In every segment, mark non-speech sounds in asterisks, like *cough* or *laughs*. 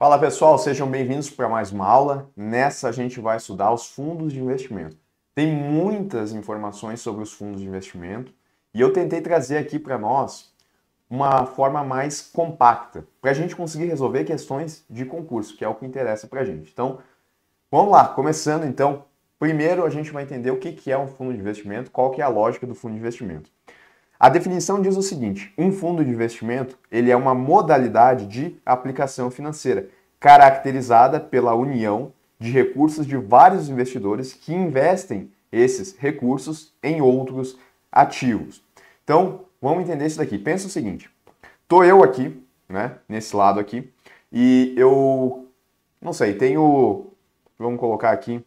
Fala pessoal, sejam bem-vindos para mais uma aula. Nessa a gente vai estudar os fundos de investimento. Tem muitas informações sobre os fundos de investimento e eu tentei trazer aqui para nós uma forma mais compacta para a gente conseguir resolver questões de concurso, que é o que interessa para a gente. Então, vamos lá, começando então. Primeiro a gente vai entender o que é um fundo de investimento, qual que é a lógica do fundo de investimento. A definição diz o seguinte: um fundo de investimento ele é uma modalidade de aplicação financeira caracterizada pela união de recursos de vários investidores que investem esses recursos em outros ativos. Então, vamos entender isso daqui. Pensa o seguinte: tô eu aqui, né, nesse lado aqui, e eu não sei, tenho, vamos colocar aqui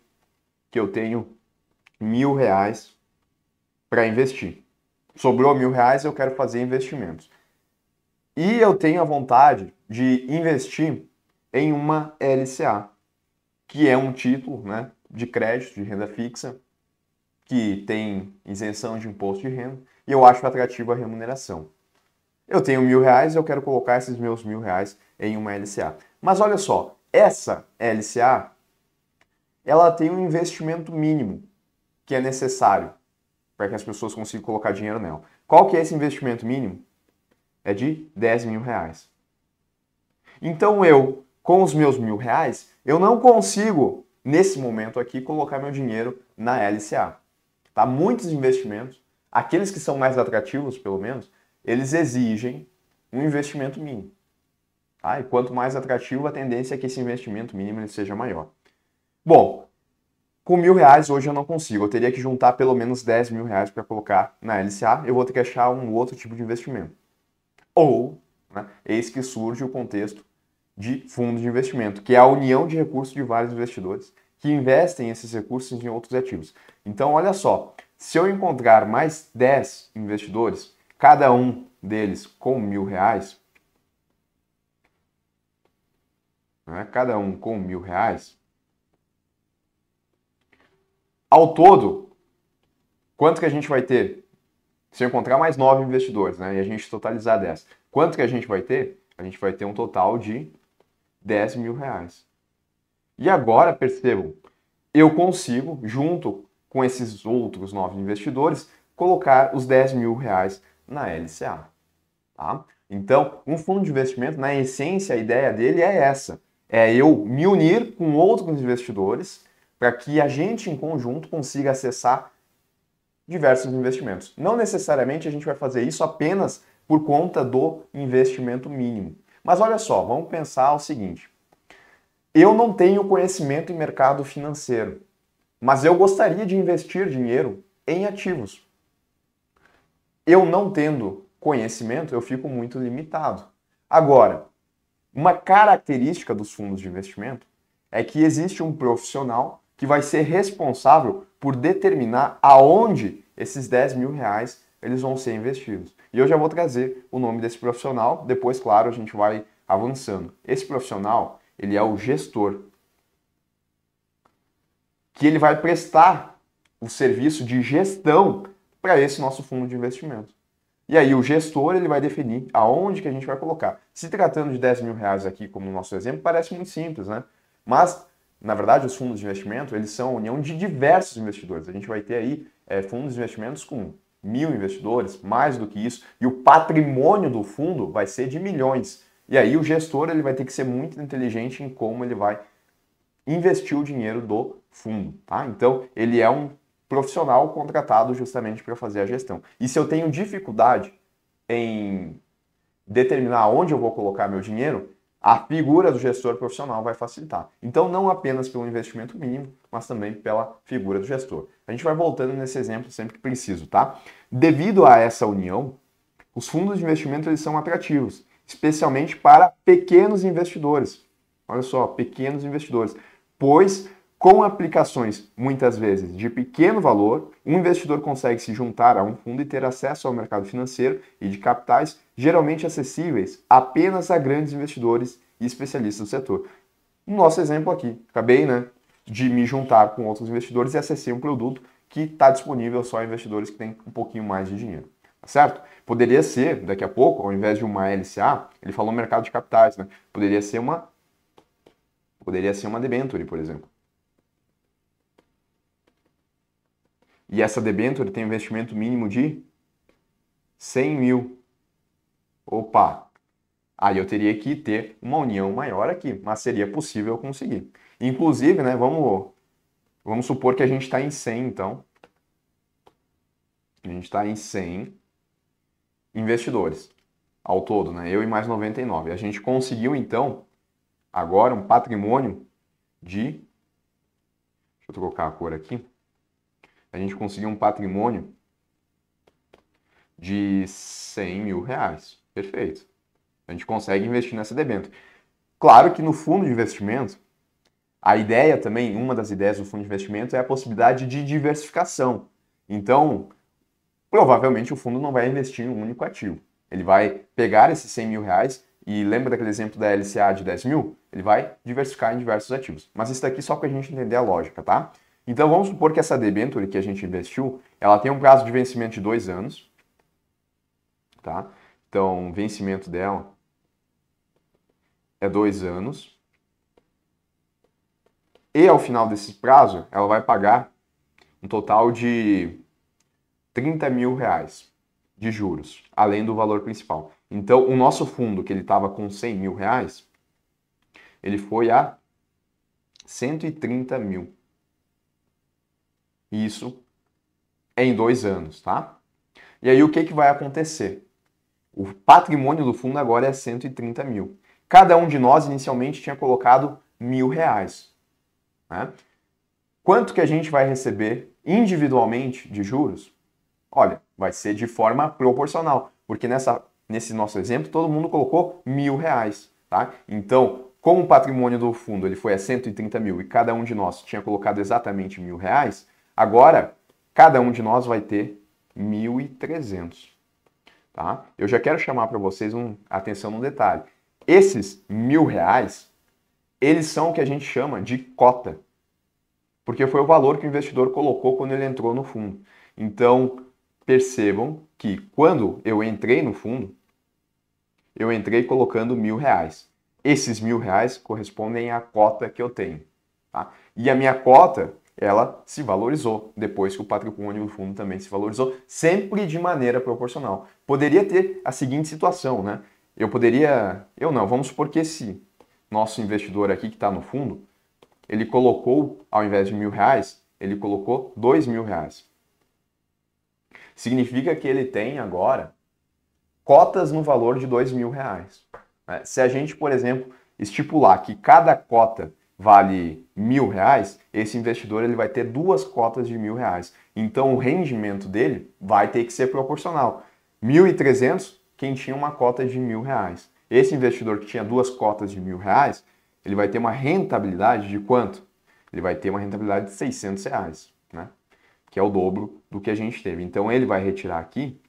que eu tenho mil reais para investir sobrou mil reais, eu quero fazer investimentos. E eu tenho a vontade de investir em uma LCA, que é um título né, de crédito de renda fixa, que tem isenção de imposto de renda, e eu acho atrativa a remuneração. Eu tenho mil reais, eu quero colocar esses meus mil reais em uma LCA. Mas olha só, essa LCA, ela tem um investimento mínimo que é necessário para que as pessoas consigam colocar dinheiro nela. Qual que é esse investimento mínimo? É de 10 mil reais. Então eu, com os meus mil reais, eu não consigo, nesse momento aqui, colocar meu dinheiro na LCA. Tá? Muitos investimentos, aqueles que são mais atrativos, pelo menos, eles exigem um investimento mínimo. Tá? E quanto mais atrativo, a tendência é que esse investimento mínimo seja maior. Bom, com mil reais hoje eu não consigo. Eu teria que juntar pelo menos 10 mil reais para colocar na LCA. Eu vou ter que achar um outro tipo de investimento. Ou, né, eis que surge o contexto de fundo de investimento, que é a união de recursos de vários investidores que investem esses recursos em outros ativos. Então, olha só, se eu encontrar mais 10 investidores, cada um deles com mil reais, né, cada um com mil reais, ao todo, quanto que a gente vai ter? Se eu encontrar mais nove investidores, né? E a gente totalizar 10. Quanto que a gente vai ter? A gente vai ter um total de 10 mil reais. E agora, percebam, eu consigo, junto com esses outros nove investidores, colocar os 10 mil reais na LCA. Tá? Então, um fundo de investimento, na essência, a ideia dele é essa. É eu me unir com outros investidores para que a gente em conjunto consiga acessar diversos investimentos. Não necessariamente a gente vai fazer isso apenas por conta do investimento mínimo. Mas olha só, vamos pensar o seguinte: eu não tenho conhecimento em mercado financeiro, mas eu gostaria de investir dinheiro em ativos. Eu não tendo conhecimento, eu fico muito limitado. Agora, uma característica dos fundos de investimento é que existe um profissional que vai ser responsável por determinar aonde esses 10 mil reais eles vão ser investidos. E eu já vou trazer o nome desse profissional, depois, claro, a gente vai avançando. Esse profissional, ele é o gestor, que ele vai prestar o serviço de gestão para esse nosso fundo de investimento. E aí o gestor ele vai definir aonde que a gente vai colocar. Se tratando de 10 mil reais aqui, como nosso exemplo, parece muito simples, né? Mas na verdade, os fundos de investimento, eles são a união de diversos investidores. A gente vai ter aí é, fundos de investimentos com mil investidores, mais do que isso, e o patrimônio do fundo vai ser de milhões. E aí o gestor ele vai ter que ser muito inteligente em como ele vai investir o dinheiro do fundo, tá? Então ele é um profissional contratado justamente para fazer a gestão. E se eu tenho dificuldade em determinar onde eu vou colocar meu dinheiro, a figura do gestor profissional vai facilitar. Então, não apenas pelo investimento mínimo, mas também pela figura do gestor. A gente vai voltando nesse exemplo sempre que preciso, tá? Devido a essa união, os fundos de investimento eles são atrativos, especialmente para pequenos investidores. Olha só, pequenos investidores, pois com aplicações, muitas vezes, de pequeno valor, um investidor consegue se juntar a um fundo e ter acesso ao mercado financeiro e de capitais geralmente acessíveis apenas a grandes investidores e especialistas do setor. Nosso exemplo aqui, acabei né, de me juntar com outros investidores e acessei um produto que está disponível só a investidores que têm um pouquinho mais de dinheiro. Tá certo? Poderia ser, daqui a pouco, ao invés de uma LCA, ele falou mercado de capitais, né? Poderia ser uma. Poderia ser uma debenture, por exemplo E essa debenture tem um investimento mínimo de 100 mil. Opa! Aí eu teria que ter uma união maior aqui, mas seria possível conseguir. Inclusive, né, vamos, vamos supor que a gente está em 100, então. A gente está em 100 investidores ao todo, né? Eu e mais 99. A gente conseguiu, então, agora um patrimônio de... Deixa eu trocar a cor aqui a gente conseguiu um patrimônio de 100 mil reais. Perfeito. A gente consegue investir nessa debento Claro que no fundo de investimento, a ideia também, uma das ideias do fundo de investimento é a possibilidade de diversificação. Então, provavelmente o fundo não vai investir em um único ativo. Ele vai pegar esses 100 mil reais e lembra daquele exemplo da LCA de 10 mil? Ele vai diversificar em diversos ativos. Mas isso daqui só para a gente entender a lógica, tá? Então vamos supor que essa debenture que a gente investiu, ela tem um prazo de vencimento de dois anos, tá? Então vencimento dela é dois anos. E ao final desse prazo, ela vai pagar um total de 30 mil reais de juros, além do valor principal. Então, o nosso fundo, que ele estava com 100 mil reais, ele foi a 130 mil isso em dois anos, tá? E aí o que, que vai acontecer? O patrimônio do fundo agora é 130 mil. Cada um de nós inicialmente tinha colocado mil reais. Né? Quanto que a gente vai receber individualmente de juros? Olha, vai ser de forma proporcional, porque nessa, nesse nosso exemplo todo mundo colocou mil reais. Tá? Então, como o patrimônio do fundo ele foi a 130 mil e cada um de nós tinha colocado exatamente mil reais, Agora, cada um de nós vai ter 1.300. Tá? Eu já quero chamar para vocês um, atenção num detalhe. Esses mil reais, eles são o que a gente chama de cota, porque foi o valor que o investidor colocou quando ele entrou no fundo. Então, percebam que quando eu entrei no fundo, eu entrei colocando mil reais. Esses mil reais correspondem à cota que eu tenho. Tá? E a minha cota ela se valorizou depois que o patrimônio do fundo também se valorizou, sempre de maneira proporcional. Poderia ter a seguinte situação, né? Eu poderia, eu não, vamos supor que esse nosso investidor aqui que está no fundo, ele colocou, ao invés de mil reais, ele colocou dois mil reais. Significa que ele tem agora cotas no valor de dois mil reais. Né? Se a gente, por exemplo, estipular que cada cota vale mil reais, esse investidor ele vai ter duas cotas de mil reais. Então o rendimento dele vai ter que ser proporcional. 1.300 quem tinha uma cota de mil reais. Esse investidor que tinha duas cotas de mil reais, ele vai ter uma rentabilidade de quanto? Ele vai ter uma rentabilidade de 600 reais, né? que é o dobro do que a gente teve. Então ele vai retirar aqui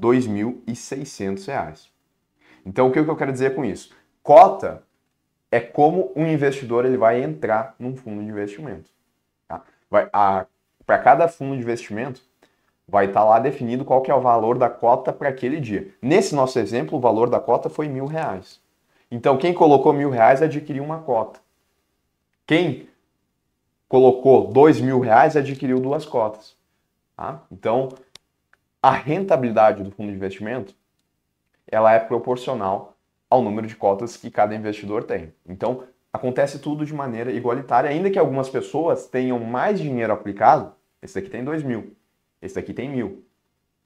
2.600 reais Então o que eu quero dizer com isso? Cota é como um investidor ele vai entrar num fundo de investimento. Tá? Para cada fundo de investimento, vai estar tá lá definido qual que é o valor da cota para aquele dia. Nesse nosso exemplo, o valor da cota foi mil reais. Então, quem colocou mil reais adquiriu uma cota. Quem colocou dois mil reais adquiriu duas cotas. Tá? Então, a rentabilidade do fundo de investimento ela é proporcional ao número de cotas que cada investidor tem. Então, acontece tudo de maneira igualitária, ainda que algumas pessoas tenham mais dinheiro aplicado, esse aqui tem 2 mil, esse aqui tem mil,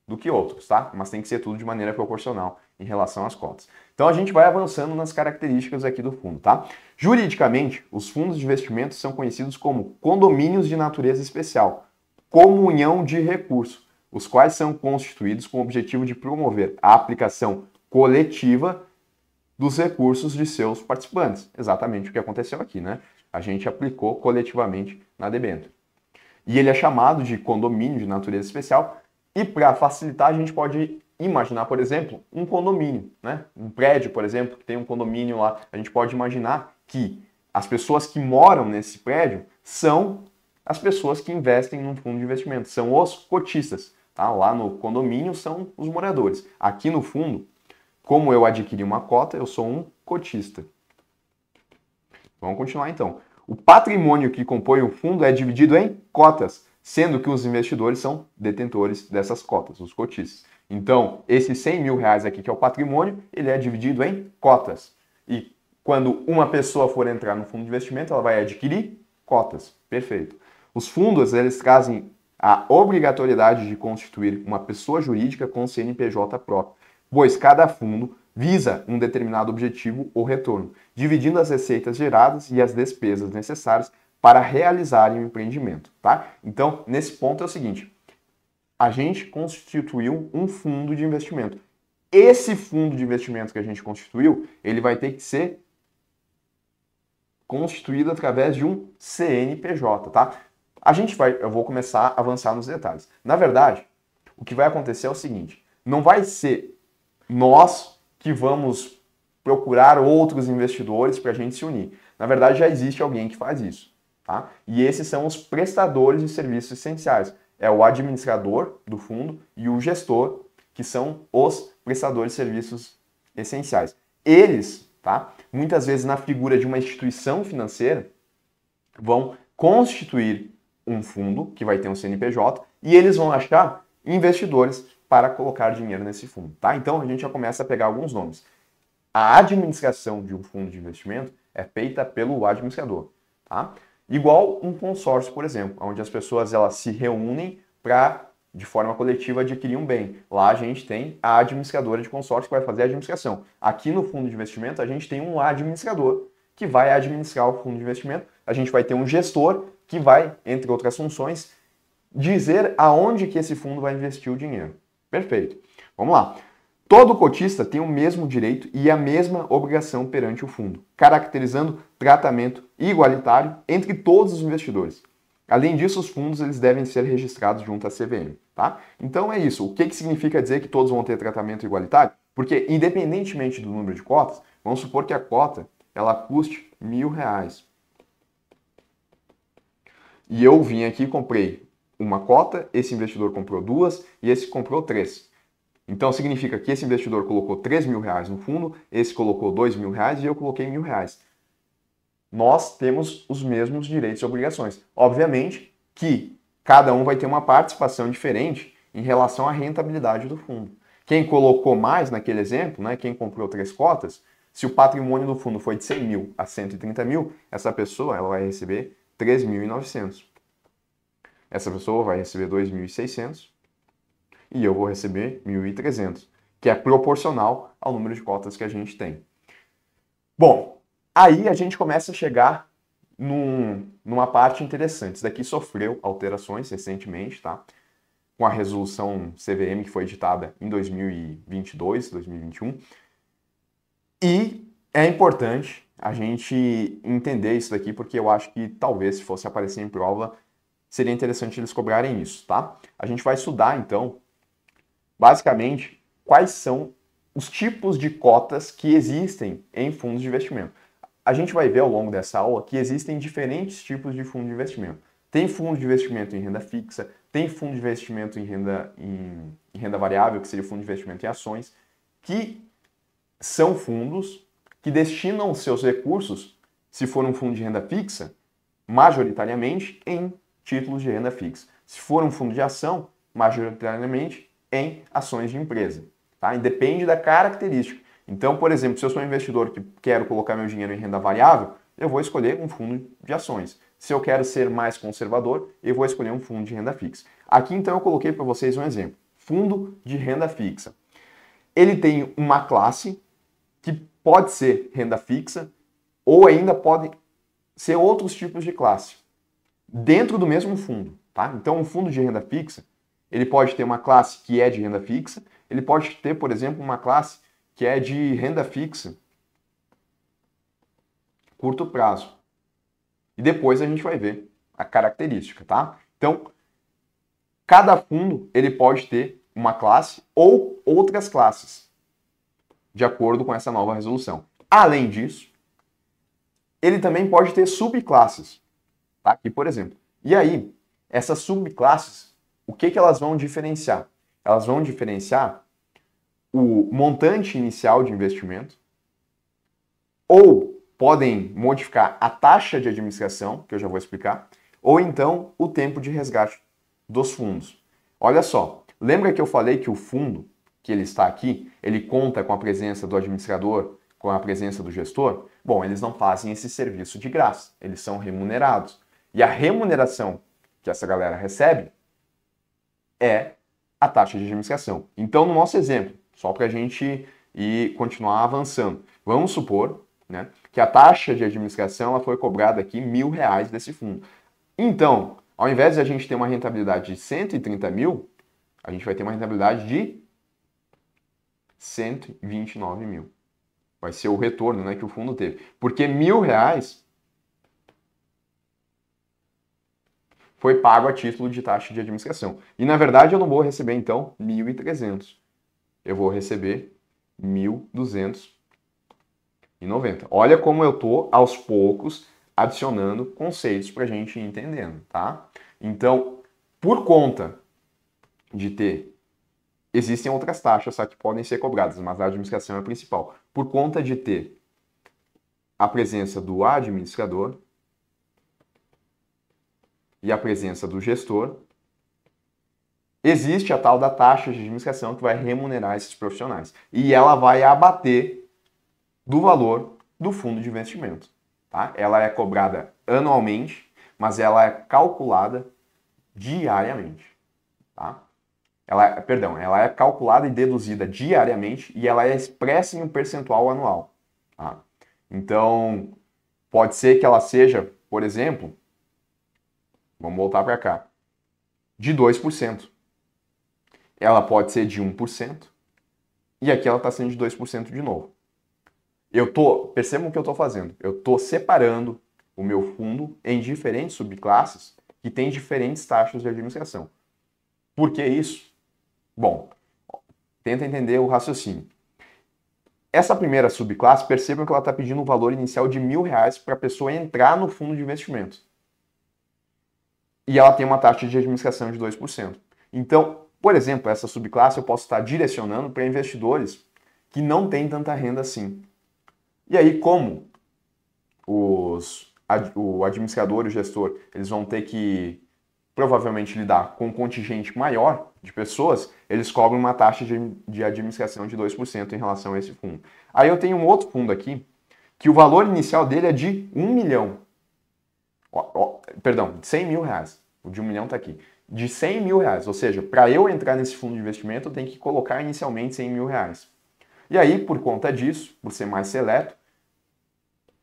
do que outros, tá? Mas tem que ser tudo de maneira proporcional em relação às cotas. Então a gente vai avançando nas características aqui do fundo, tá? Juridicamente, os fundos de investimento são conhecidos como condomínios de natureza especial, comunhão de recursos, os quais são constituídos com o objetivo de promover a aplicação coletiva dos recursos de seus participantes. Exatamente o que aconteceu aqui, né? A gente aplicou coletivamente na debênture. E ele é chamado de condomínio de natureza especial. E para facilitar, a gente pode imaginar, por exemplo, um condomínio, né? Um prédio, por exemplo, que tem um condomínio lá. A gente pode imaginar que as pessoas que moram nesse prédio são as pessoas que investem num fundo de investimento, são os cotistas. Tá? Lá no condomínio são os moradores. Aqui no fundo, como eu adquiri uma cota, eu sou um cotista. Vamos continuar então. O patrimônio que compõe o fundo é dividido em cotas, sendo que os investidores são detentores dessas cotas, os cotistas. Então, esses 100 mil reais aqui, que é o patrimônio, ele é dividido em cotas. E quando uma pessoa for entrar no fundo de investimento, ela vai adquirir cotas. Perfeito. Os fundos, eles trazem a obrigatoriedade de constituir uma pessoa jurídica com CNPJ próprio pois cada fundo visa um determinado objetivo ou retorno, dividindo as receitas geradas e as despesas necessárias para realizarem o empreendimento, tá? Então, nesse ponto é o seguinte: a gente constituiu um fundo de investimento. Esse fundo de investimento que a gente constituiu, ele vai ter que ser constituído através de um CNPJ, tá? A gente vai, eu vou começar a avançar nos detalhes. Na verdade, o que vai acontecer é o seguinte: não vai ser nós que vamos procurar outros investidores para a gente se unir. Na verdade, já existe alguém que faz isso. Tá? E esses são os prestadores de serviços essenciais. É o administrador do fundo e o gestor, que são os prestadores de serviços essenciais. Eles, tá? muitas vezes na figura de uma instituição financeira, vão constituir um fundo que vai ter um CNPJ e eles vão achar investidores para colocar dinheiro nesse fundo, tá? Então a gente já começa a pegar alguns nomes. A administração de um fundo de investimento é feita pelo administrador, tá? Igual um consórcio, por exemplo, onde as pessoas elas se reúnem para de forma coletiva adquirir um bem. Lá a gente tem a administradora de consórcio que vai fazer a administração. Aqui no fundo de investimento a gente tem um administrador que vai administrar o fundo de investimento. A gente vai ter um gestor que vai, entre outras funções, dizer aonde que esse fundo vai investir o dinheiro. Perfeito. Vamos lá. Todo cotista tem o mesmo direito e a mesma obrigação perante o fundo, caracterizando tratamento igualitário entre todos os investidores. Além disso, os fundos eles devem ser registrados junto à CVM, tá? Então é isso. O que, que significa dizer que todos vão ter tratamento igualitário? Porque independentemente do número de cotas, vamos supor que a cota ela custe mil reais. E eu vim aqui e comprei uma cota, esse investidor comprou duas e esse comprou três. Então significa que esse investidor colocou 3 mil reais no fundo, esse colocou 2 mil reais e eu coloquei mil reais. Nós temos os mesmos direitos e obrigações. Obviamente que cada um vai ter uma participação diferente em relação à rentabilidade do fundo. Quem colocou mais naquele exemplo, né, quem comprou três cotas, se o patrimônio do fundo foi de 100 mil a 130 mil, essa pessoa ela vai receber 3.900. Essa pessoa vai receber 2.600 e eu vou receber 1.300, que é proporcional ao número de cotas que a gente tem. Bom, aí a gente começa a chegar num, numa parte interessante. Isso daqui sofreu alterações recentemente, tá? Com a resolução CVM que foi editada em 2022, 2021. E é importante a gente entender isso daqui, porque eu acho que talvez se fosse aparecer em prova, seria interessante eles cobrarem isso, tá? A gente vai estudar então, basicamente, quais são os tipos de cotas que existem em fundos de investimento. A gente vai ver ao longo dessa aula que existem diferentes tipos de fundo de investimento. Tem fundo de investimento em renda fixa, tem fundo de investimento em renda, em, em renda variável, que seria fundo de investimento em ações, que são fundos que destinam seus recursos, se for um fundo de renda fixa, majoritariamente em títulos de renda fixa. Se for um fundo de ação, majoritariamente em ações de empresa. Tá? Independe depende da característica. Então, por exemplo, se eu sou um investidor que quero colocar meu dinheiro em renda variável, eu vou escolher um fundo de ações. Se eu quero ser mais conservador, eu vou escolher um fundo de renda fixa. Aqui então eu coloquei para vocês um exemplo. Fundo de renda fixa. Ele tem uma classe que pode ser renda fixa ou ainda pode ser outros tipos de classe dentro do mesmo fundo, tá? Então, um fundo de renda fixa, ele pode ter uma classe que é de renda fixa, ele pode ter, por exemplo, uma classe que é de renda fixa curto prazo. E depois a gente vai ver a característica, tá? Então, cada fundo ele pode ter uma classe ou outras classes, de acordo com essa nova resolução. Além disso, ele também pode ter subclasses tá? Aqui, por exemplo. E aí, essas subclasses, o que, que elas vão diferenciar? Elas vão diferenciar o montante inicial de investimento, ou podem modificar a taxa de administração, que eu já vou explicar, ou então o tempo de resgate dos fundos. Olha só, lembra que eu falei que o fundo, que ele está aqui, ele conta com a presença do administrador, com a presença do gestor? Bom, eles não fazem esse serviço de graça, eles são remunerados. E a remuneração que essa galera recebe é a taxa de administração. Então, no nosso exemplo, só para a gente ir continuar avançando, vamos supor né, que a taxa de administração ela foi cobrada aqui mil reais desse fundo. Então, ao invés de a gente ter uma rentabilidade de 130 mil, a gente vai ter uma rentabilidade de 129 mil. Vai ser o retorno né, que o fundo teve. Porque mil reais foi pago a título de taxa de administração. E na verdade eu não vou receber então 1.300. Eu vou receber 1.290. Olha como eu tô aos poucos adicionando conceitos para a gente ir entendendo, tá? Então, por conta de ter, existem outras taxas tá? que podem ser cobradas, mas a administração é a principal. Por conta de ter a presença do administrador, e a presença do gestor, existe a tal da taxa de administração que vai remunerar esses profissionais. E ela vai abater do valor do fundo de investimento. Tá? Ela é cobrada anualmente, mas ela é calculada diariamente. Tá? Ela, perdão, ela é calculada e deduzida diariamente e ela é expressa em um percentual anual. Tá? Então, pode ser que ela seja, por exemplo, Vamos voltar para cá. De 2%. Ela pode ser de 1%. E aqui ela está sendo de 2% de novo. Eu tô, percebam o que eu estou fazendo. Eu estou separando o meu fundo em diferentes subclasses que têm diferentes taxas de administração. Por que isso? Bom, tenta entender o raciocínio. Essa primeira subclasse, percebam que ela está pedindo um valor inicial de mil reais para a pessoa entrar no fundo de investimento e ela tem uma taxa de administração de 2%. Então, por exemplo, essa subclasse eu posso estar direcionando para investidores que não têm tanta renda assim. E aí, como os, o administrador e o gestor eles vão ter que provavelmente lidar com um contingente maior de pessoas, eles cobram uma taxa de, de administração de 2% em relação a esse fundo. Aí eu tenho um outro fundo aqui, que o valor inicial dele é de 1 milhão perdão, de 100 mil reais. O de um milhão está aqui. De 100 mil reais. Ou seja, para eu entrar nesse fundo de investimento, eu tenho que colocar inicialmente 100 mil reais. E aí, por conta disso, por ser mais seleto,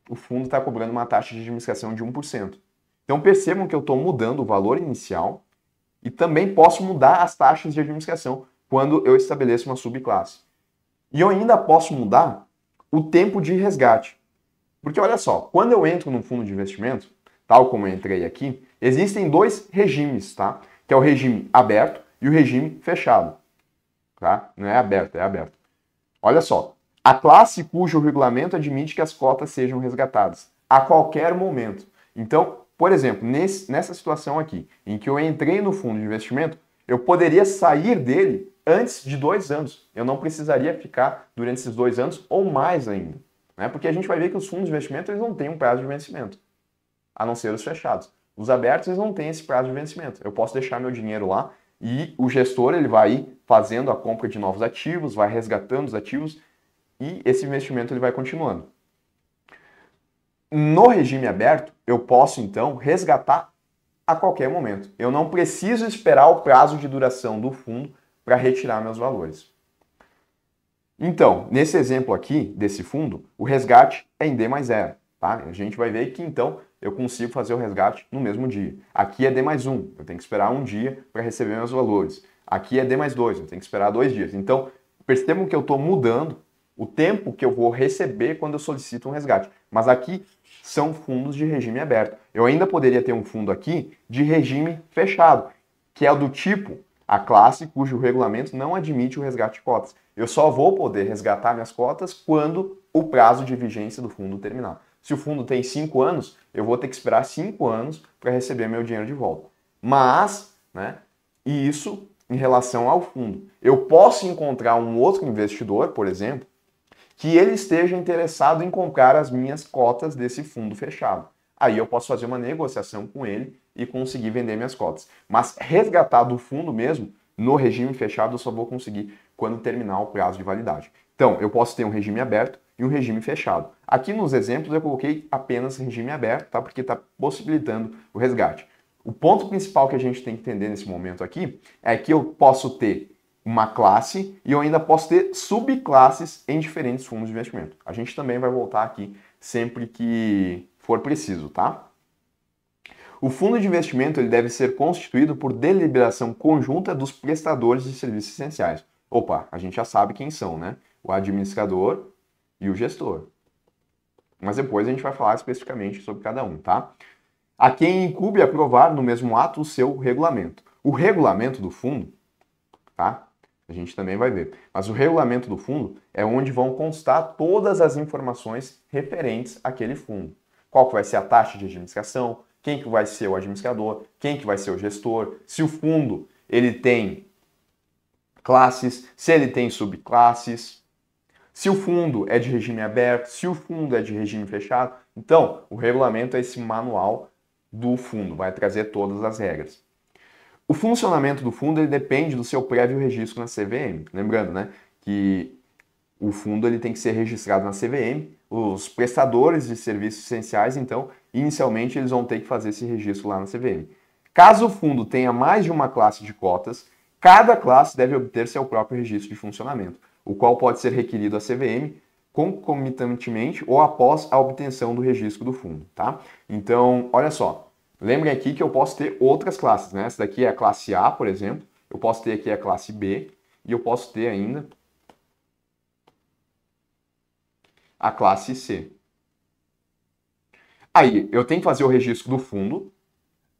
o fundo está cobrando uma taxa de administração de 1%. Então percebam que eu estou mudando o valor inicial e também posso mudar as taxas de administração quando eu estabeleço uma subclasse. E eu ainda posso mudar o tempo de resgate. Porque olha só, quando eu entro num fundo de investimento, tal como eu entrei aqui, existem dois regimes, tá? Que é o regime aberto e o regime fechado. Tá? Não é aberto, é aberto. Olha só. A classe cujo regulamento admite que as cotas sejam resgatadas a qualquer momento. Então, por exemplo, nesse, nessa situação aqui, em que eu entrei no fundo de investimento, eu poderia sair dele antes de dois anos. Eu não precisaria ficar durante esses dois anos ou mais ainda. Né? Porque a gente vai ver que os fundos de investimento eles não têm um prazo de vencimento a não ser os fechados. Os abertos eles não têm esse prazo de vencimento. Eu posso deixar meu dinheiro lá e o gestor ele vai fazendo a compra de novos ativos, vai resgatando os ativos e esse investimento ele vai continuando. No regime aberto, eu posso então resgatar a qualquer momento. Eu não preciso esperar o prazo de duração do fundo para retirar meus valores. Então, nesse exemplo aqui desse fundo, o resgate é em D mais zero. Tá? A gente vai ver que então eu consigo fazer o resgate no mesmo dia. Aqui é D mais um, eu tenho que esperar um dia para receber meus valores. Aqui é D mais dois, eu tenho que esperar dois dias. Então, percebam que eu estou mudando o tempo que eu vou receber quando eu solicito um resgate. Mas aqui são fundos de regime aberto. Eu ainda poderia ter um fundo aqui de regime fechado, que é do tipo a classe cujo regulamento não admite o resgate de cotas. Eu só vou poder resgatar minhas cotas quando o prazo de vigência do fundo terminar. Se o fundo tem 5 anos, eu vou ter que esperar 5 anos para receber meu dinheiro de volta. Mas, né, e isso em relação ao fundo. Eu posso encontrar um outro investidor, por exemplo, que ele esteja interessado em comprar as minhas cotas desse fundo fechado. Aí eu posso fazer uma negociação com ele e conseguir vender minhas cotas. Mas resgatar do fundo mesmo, no regime fechado, eu só vou conseguir quando terminar o prazo de validade. Então, eu posso ter um regime aberto, e um regime fechado. Aqui nos exemplos eu coloquei apenas regime aberto, tá? Porque está possibilitando o resgate. O ponto principal que a gente tem que entender nesse momento aqui é que eu posso ter uma classe e eu ainda posso ter subclasses em diferentes fundos de investimento. A gente também vai voltar aqui sempre que for preciso, tá? O fundo de investimento ele deve ser constituído por deliberação conjunta dos prestadores de serviços essenciais. Opa, a gente já sabe quem são, né? O administrador, e o gestor. Mas depois a gente vai falar especificamente sobre cada um, tá? A quem incube aprovar no mesmo ato o seu regulamento. O regulamento do fundo, tá? A gente também vai ver. Mas o regulamento do fundo é onde vão constar todas as informações referentes àquele fundo. Qual que vai ser a taxa de administração, quem que vai ser o administrador, quem que vai ser o gestor, se o fundo ele tem classes, se ele tem subclasses, se o fundo é de regime aberto, se o fundo é de regime fechado. Então, o regulamento é esse manual do fundo, vai trazer todas as regras. O funcionamento do fundo ele depende do seu prévio registro na CVM. Lembrando, né, que o fundo ele tem que ser registrado na CVM. Os prestadores de serviços essenciais, então, inicialmente eles vão ter que fazer esse registro lá na CVM. Caso o fundo tenha mais de uma classe de cotas, cada classe deve obter seu próprio registro de funcionamento o qual pode ser requerido à CVM concomitantemente ou após a obtenção do registro do fundo, tá? Então, olha só, lembrem aqui que eu posso ter outras classes, né? Essa daqui é a classe A, por exemplo, eu posso ter aqui a classe B e eu posso ter ainda a classe C. Aí, eu tenho que fazer o registro do fundo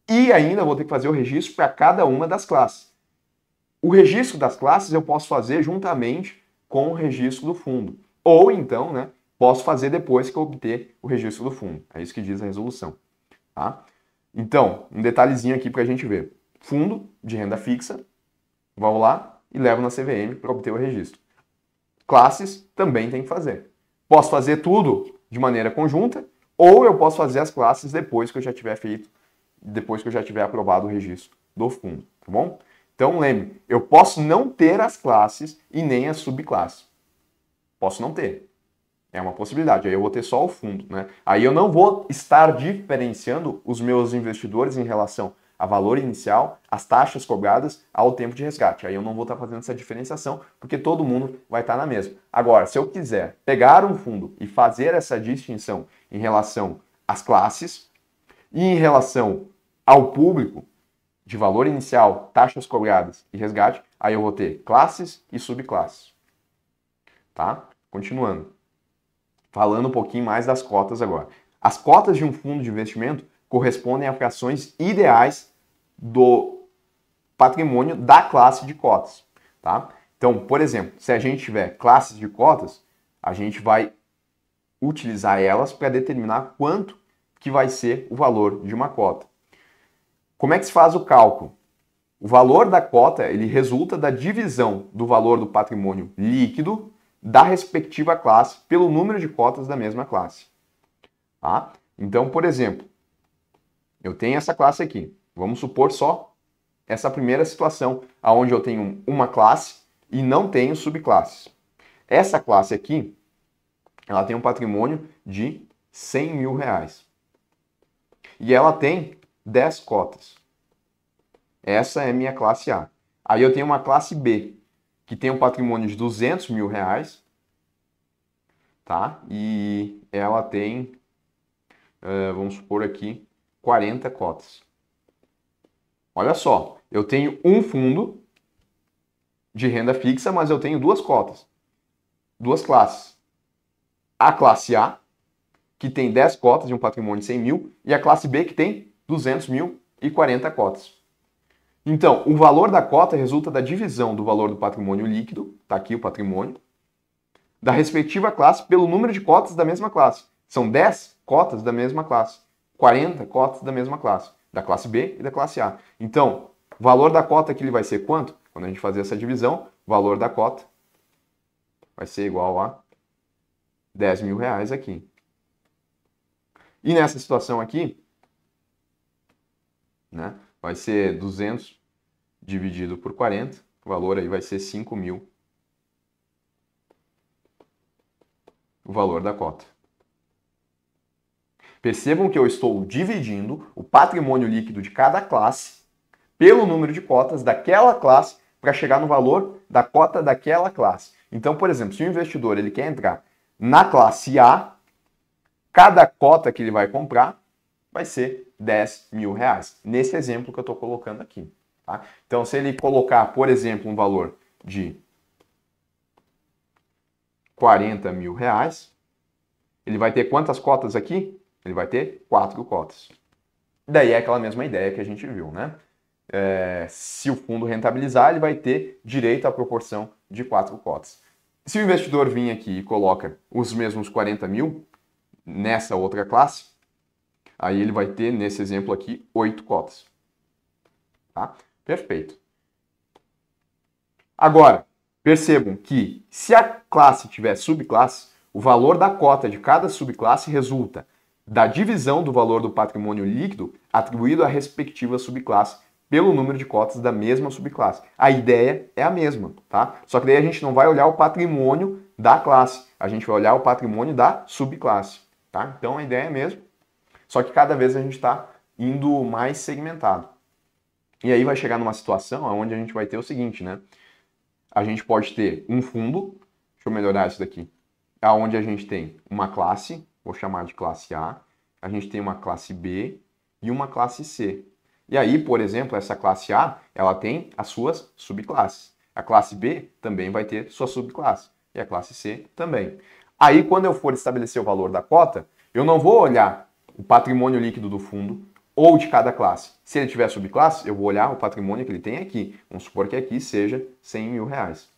e ainda vou ter que fazer o registro para cada uma das classes. O registro das classes eu posso fazer juntamente com o registro do fundo. Ou então, né, posso fazer depois que eu obter o registro do fundo. É isso que diz a resolução. Tá? Então, um detalhezinho aqui para a gente ver. Fundo de renda fixa, vou lá e levo na CVM para obter o registro. Classes também tem que fazer. Posso fazer tudo de maneira conjunta, ou eu posso fazer as classes depois que eu já tiver feito, depois que eu já tiver aprovado o registro do fundo, tá bom? Então lembre, eu posso não ter as classes e nem as subclasses. Posso não ter. É uma possibilidade. Aí eu vou ter só o fundo, né? Aí eu não vou estar diferenciando os meus investidores em relação a valor inicial, as taxas cobradas ao tempo de resgate. Aí eu não vou estar fazendo essa diferenciação, porque todo mundo vai estar na mesma. Agora, se eu quiser pegar um fundo e fazer essa distinção em relação às classes e em relação ao público, de valor inicial, taxas cobradas e resgate, aí eu vou ter classes e subclasses. Tá? Continuando. Falando um pouquinho mais das cotas agora. As cotas de um fundo de investimento correspondem a frações ideais do patrimônio da classe de cotas, tá? Então, por exemplo, se a gente tiver classes de cotas, a gente vai utilizar elas para determinar quanto que vai ser o valor de uma cota. Como é que se faz o cálculo? O valor da cota ele resulta da divisão do valor do patrimônio líquido da respectiva classe pelo número de cotas da mesma classe. Tá? Então, por exemplo, eu tenho essa classe aqui. Vamos supor só essa primeira situação, aonde eu tenho uma classe e não tenho subclasses. Essa classe aqui, ela tem um patrimônio de 100 mil reais. E ela tem 10 cotas. Essa é minha classe A. Aí eu tenho uma classe B, que tem um patrimônio de 200 mil reais, tá? E ela tem, uh, vamos supor aqui, 40 cotas. Olha só, eu tenho um fundo de renda fixa, mas eu tenho duas cotas, duas classes. A classe A, que tem 10 cotas de um patrimônio de 100 mil, e a classe B, que tem 200 mil e 40 cotas. Então, o valor da cota resulta da divisão do valor do patrimônio líquido, está aqui o patrimônio, da respectiva classe pelo número de cotas da mesma classe. São 10 cotas da mesma classe, 40 cotas da mesma classe, da classe B e da classe A. Então, o valor da cota aqui ele vai ser quanto? Quando a gente fazer essa divisão, o valor da cota vai ser igual a 10 mil reais aqui. E nessa situação aqui, vai ser 200 dividido por 40, o valor aí vai ser 5 mil, o valor da cota. Percebam que eu estou dividindo o patrimônio líquido de cada classe pelo número de cotas daquela classe para chegar no valor da cota daquela classe. Então, por exemplo, se o investidor ele quer entrar na classe A, cada cota que ele vai comprar vai ser 10 mil reais. Nesse exemplo que eu estou colocando aqui. Tá? Então, se ele colocar, por exemplo, um valor de 40 mil reais, ele vai ter quantas cotas aqui? Ele vai ter quatro cotas. Daí é aquela mesma ideia que a gente viu, né? É, se o fundo rentabilizar, ele vai ter direito à proporção de quatro cotas. Se o investidor vir aqui e coloca os mesmos 40 mil nessa outra classe, aí ele vai ter, nesse exemplo aqui, oito cotas. Tá? Perfeito. Agora, percebam que se a classe tiver subclasse, o valor da cota de cada subclasse resulta da divisão do valor do patrimônio líquido atribuído à respectiva subclasse pelo número de cotas da mesma subclasse. A ideia é a mesma, tá? Só que daí a gente não vai olhar o patrimônio da classe, a gente vai olhar o patrimônio da subclasse, tá? Então a ideia é a mesma. Só que cada vez a gente está indo mais segmentado. E aí vai chegar numa situação onde a gente vai ter o seguinte, né? A gente pode ter um fundo, deixa eu melhorar isso daqui, aonde a gente tem uma classe, vou chamar de classe A, a gente tem uma classe B e uma classe C. E aí, por exemplo, essa classe A, ela tem as suas subclasses. A classe B também vai ter sua subclasse e a classe C também. Aí, quando eu for estabelecer o valor da cota, eu não vou olhar o patrimônio líquido do fundo ou de cada classe. Se ele tiver subclasse, eu vou olhar o patrimônio que ele tem aqui. Vamos supor que aqui seja 100 mil reais.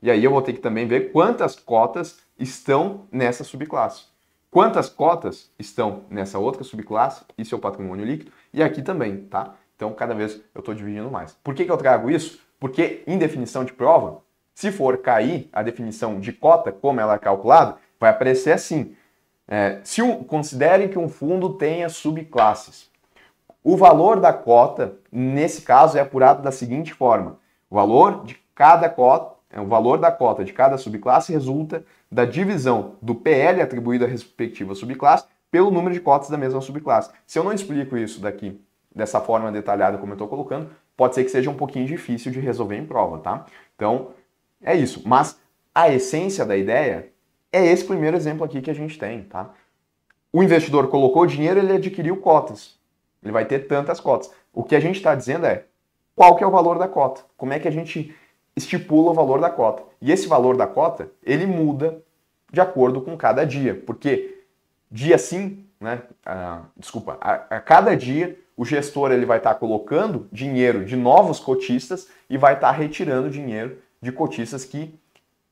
E aí eu vou ter que também ver quantas cotas estão nessa subclasse. Quantas cotas estão nessa outra subclasse e seu patrimônio líquido. E aqui também, tá? Então, cada vez eu estou dividindo mais. Por que, que eu trago isso? Porque em definição de prova, se for cair a definição de cota, como ela é calculada, vai aparecer assim. É, se um, considerem que um fundo tenha subclasses. O valor da cota, nesse caso, é apurado da seguinte forma: o valor de cada cota, é, o valor da cota de cada subclasse resulta da divisão do PL atribuído à respectiva subclasse pelo número de cotas da mesma subclasse. Se eu não explico isso daqui dessa forma detalhada como eu estou colocando, pode ser que seja um pouquinho difícil de resolver em prova, tá? Então, é isso. Mas a essência da ideia é esse primeiro exemplo aqui que a gente tem, tá? O investidor colocou o dinheiro, ele adquiriu cotas. Ele vai ter tantas cotas. O que a gente está dizendo é qual que é o valor da cota? Como é que a gente estipula o valor da cota? E esse valor da cota, ele muda de acordo com cada dia, porque dia sim, né? Ah, desculpa, a, a, cada dia o gestor ele vai estar tá colocando dinheiro de novos cotistas e vai estar tá retirando dinheiro de cotistas que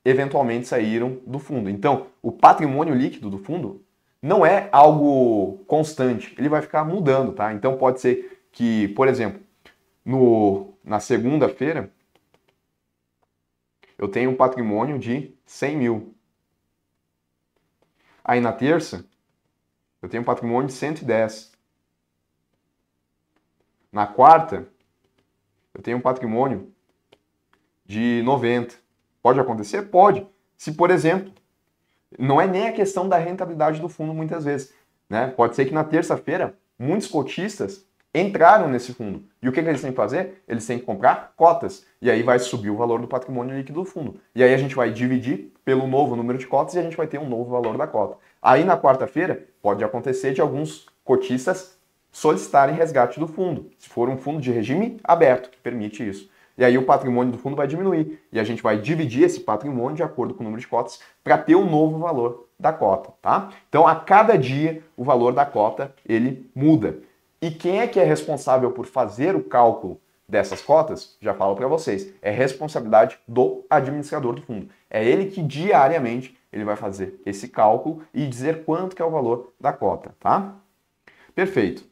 eventualmente saíram do fundo. Então, o patrimônio líquido do fundo não é algo constante, ele vai ficar mudando, tá? Então pode ser que, por exemplo, no, na segunda-feira eu tenho um patrimônio de 100 mil. Aí na terça eu tenho um patrimônio de 110. Na quarta eu tenho um patrimônio de 90. Pode acontecer? Pode. Se, por exemplo, não é nem a questão da rentabilidade do fundo muitas vezes. Né? Pode ser que na terça-feira muitos cotistas entraram nesse fundo. E o que, que, eles têm que fazer? Eles têm que comprar cotas. E aí vai subir o valor do patrimônio líquido do fundo. E aí a gente vai dividir pelo novo número de cotas e a gente vai ter um novo valor da cota. Aí na quarta-feira pode acontecer de alguns cotistas solicitarem resgate do fundo, se for um fundo de regime aberto que permite isso. E aí o patrimônio do fundo vai diminuir. E a gente vai dividir esse patrimônio de acordo com o número de cotas para ter um novo valor da cota, tá? Então, a cada dia, o valor da cota, ele muda. E quem é que é responsável por fazer o cálculo dessas cotas? Já falo para vocês, é responsabilidade do administrador do fundo. É ele que diariamente ele vai fazer esse cálculo e dizer quanto que é o valor da cota, tá? Perfeito.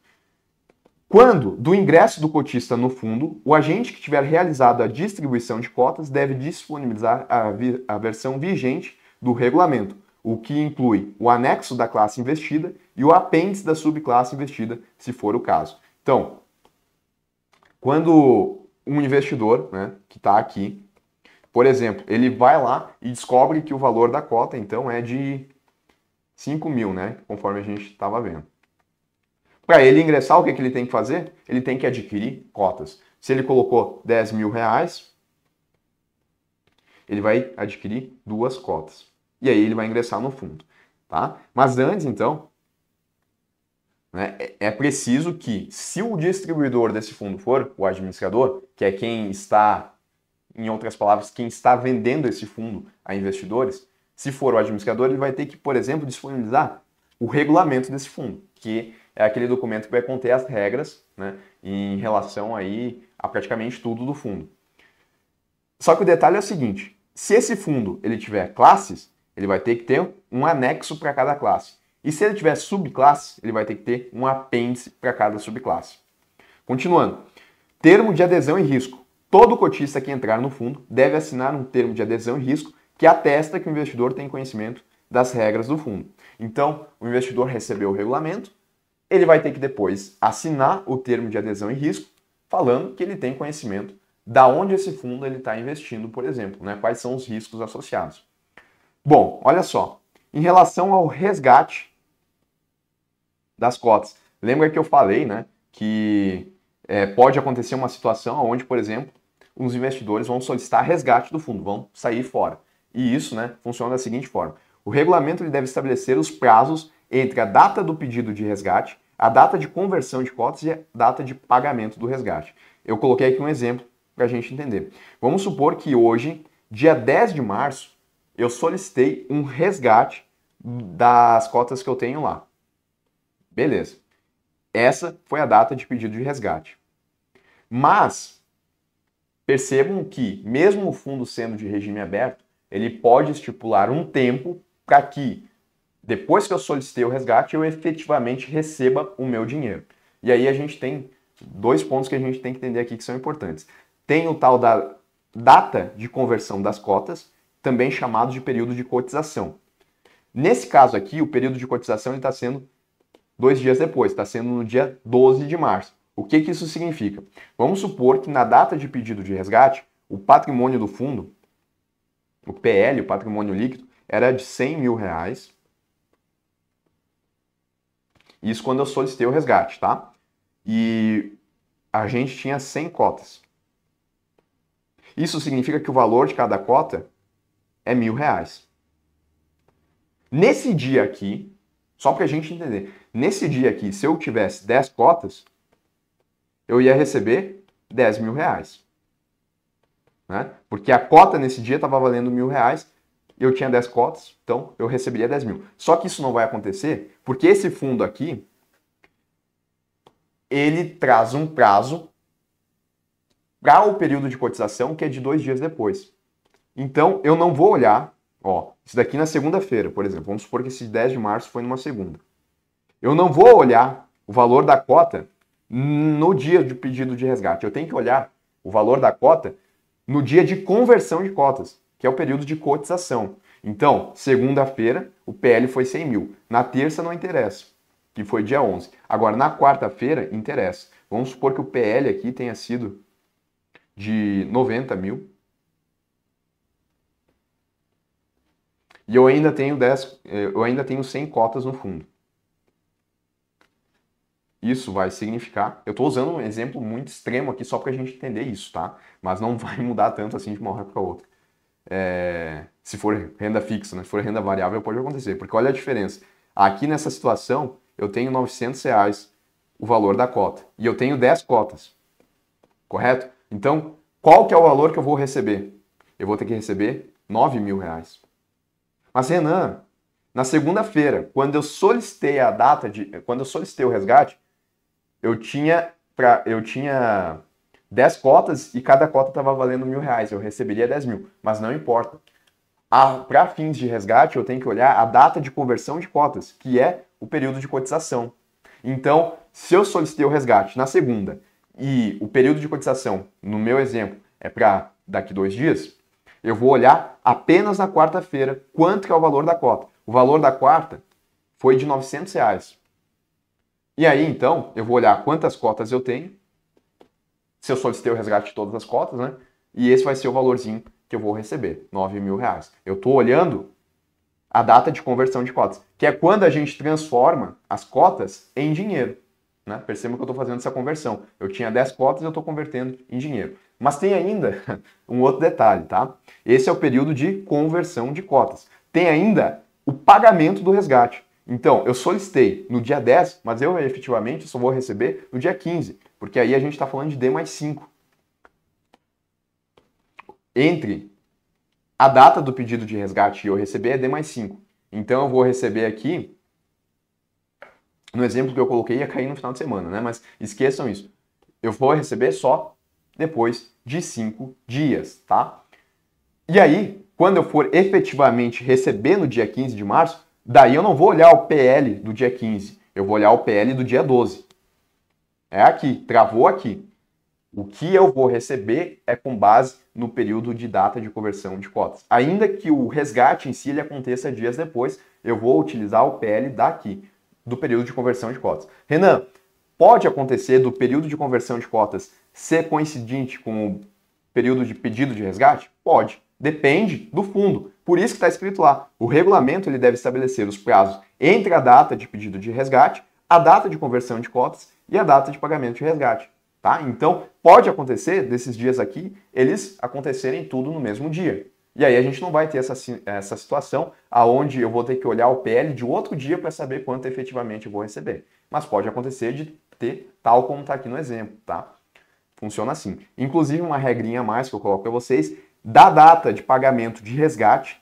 Quando, do ingresso do cotista no fundo, o agente que tiver realizado a distribuição de cotas deve disponibilizar a, vi a versão vigente do regulamento, o que inclui o anexo da classe investida e o apêndice da subclasse investida, se for o caso. Então, quando um investidor né, que está aqui, por exemplo, ele vai lá e descobre que o valor da cota, então, é de 5 mil, né, conforme a gente estava vendo. Para ele ingressar, o que, que ele tem que fazer? Ele tem que adquirir cotas. Se ele colocou 10 mil reais, ele vai adquirir duas cotas. E aí ele vai ingressar no fundo. Tá? Mas antes, então, né, é, é preciso que, se o distribuidor desse fundo for o administrador, que é quem está, em outras palavras, quem está vendendo esse fundo a investidores, se for o administrador, ele vai ter que, por exemplo, disponibilizar o regulamento desse fundo, que é aquele documento que vai conter as regras né, em relação aí a praticamente tudo do fundo. Só que o detalhe é o seguinte, se esse fundo ele tiver classes, ele vai ter que ter um anexo para cada classe. E se ele tiver subclasse, ele vai ter que ter um apêndice para cada subclasse. Continuando, termo de adesão e risco. Todo cotista que entrar no fundo deve assinar um termo de adesão e risco que atesta que o investidor tem conhecimento das regras do fundo. Então, o investidor recebeu o regulamento, ele vai ter que depois assinar o termo de adesão e risco, falando que ele tem conhecimento da onde esse fundo ele está investindo, por exemplo, né? quais são os riscos associados. Bom, olha só, em relação ao resgate das cotas, lembra que eu falei né, que é, pode acontecer uma situação onde, por exemplo, os investidores vão solicitar resgate do fundo, vão sair fora. E isso né, funciona da seguinte forma: o regulamento ele deve estabelecer os prazos entre a data do pedido de resgate, a data de conversão de cotas e a data de pagamento do resgate. Eu coloquei aqui um exemplo para a gente entender. Vamos supor que hoje, dia 10 de março, eu solicitei um resgate das cotas que eu tenho lá. Beleza. Essa foi a data de pedido de resgate. Mas percebam que, mesmo o fundo sendo de regime aberto, ele pode estipular um tempo para que depois que eu solicitei o resgate, eu efetivamente receba o meu dinheiro. E aí a gente tem dois pontos que a gente tem que entender aqui que são importantes. Tem o tal da data de conversão das cotas, também chamado de período de cotização. Nesse caso aqui, o período de cotização está sendo dois dias depois, está sendo no dia 12 de março. O que, que isso significa? Vamos supor que na data de pedido de resgate, o patrimônio do fundo, o PL, o patrimônio líquido, era de 100 mil reais isso quando eu solicitei o resgate, tá? E a gente tinha 100 cotas. Isso significa que o valor de cada cota é mil reais. Nesse dia aqui, só para a gente entender, nesse dia aqui, se eu tivesse 10 cotas, eu ia receber 10 mil reais. Né? Porque a cota nesse dia estava valendo mil reais, eu tinha 10 cotas, então eu receberia 10 mil. Só que isso não vai acontecer porque esse fundo aqui, ele traz um prazo para o período de cotização que é de dois dias depois. Então, eu não vou olhar, ó, isso daqui na segunda-feira, por exemplo. Vamos supor que esse 10 de março foi numa segunda. Eu não vou olhar o valor da cota no dia de pedido de resgate. Eu tenho que olhar o valor da cota no dia de conversão de cotas, que é o período de cotização. Então, segunda-feira, o PL foi 100 mil. Na terça, não interessa, que foi dia 11. Agora, na quarta-feira, interessa. Vamos supor que o PL aqui tenha sido de 90 mil. E eu ainda tenho 10, eh, eu ainda tenho 100 cotas no fundo. Isso vai significar. Eu estou usando um exemplo muito extremo aqui só para a gente entender isso, tá? Mas não *laughs* vai mudar tanto assim de uma hora para outra é, se for renda fixa, né? se for renda variável, pode acontecer. Porque olha a diferença. Aqui nessa situação, eu tenho 900 reais o valor da cota. E eu tenho 10 cotas. Correto? Então, qual que é o valor que eu vou receber? Eu vou ter que receber 9 mil reais. Mas, Renan, na segunda-feira, quando eu solicitei a data de. Quando eu solicitei o resgate, eu tinha. Pra, eu tinha 10 cotas e cada cota estava valendo mil reais. Eu receberia 10 mil, mas não importa. Para fins de resgate, eu tenho que olhar a data de conversão de cotas, que é o período de cotização. Então, se eu solicitei o resgate na segunda e o período de cotização, no meu exemplo, é para daqui dois dias, eu vou olhar apenas na quarta-feira quanto que é o valor da cota. O valor da quarta foi de 900 reais. E aí, então, eu vou olhar quantas cotas eu tenho se eu solicitei o resgate de todas as cotas, né? E esse vai ser o valorzinho que eu vou receber, 9 mil reais. Eu estou olhando a data de conversão de cotas, que é quando a gente transforma as cotas em dinheiro. Né? Perceba que eu estou fazendo essa conversão. Eu tinha 10 cotas e eu estou convertendo em dinheiro. Mas tem ainda *laughs* um outro detalhe, tá? Esse é o período de conversão de cotas. Tem ainda o pagamento do resgate. Então, eu solicitei no dia 10, mas eu efetivamente só vou receber no dia 15. Porque aí a gente está falando de D mais 5. Entre a data do pedido de resgate e eu receber é D mais 5. Então eu vou receber aqui, no exemplo que eu coloquei, ia cair no final de semana, né? Mas esqueçam isso. Eu vou receber só depois de 5 dias, tá? E aí, quando eu for efetivamente receber no dia 15 de março, daí eu não vou olhar o PL do dia 15, eu vou olhar o PL do dia 12. É aqui, travou aqui. O que eu vou receber é com base no período de data de conversão de cotas. Ainda que o resgate em si ele aconteça dias depois, eu vou utilizar o PL daqui, do período de conversão de cotas. Renan, pode acontecer do período de conversão de cotas ser coincidente com o período de pedido de resgate? Pode. Depende do fundo. Por isso que está escrito lá. O regulamento ele deve estabelecer os prazos entre a data de pedido de resgate a data de conversão de cotas e a data de pagamento de resgate. Tá? Então, pode acontecer desses dias aqui, eles acontecerem tudo no mesmo dia. E aí a gente não vai ter essa, essa situação aonde eu vou ter que olhar o PL de outro dia para saber quanto efetivamente eu vou receber. Mas pode acontecer de ter tal como está aqui no exemplo, tá? Funciona assim. Inclusive, uma regrinha a mais que eu coloco para vocês, da data de pagamento de resgate,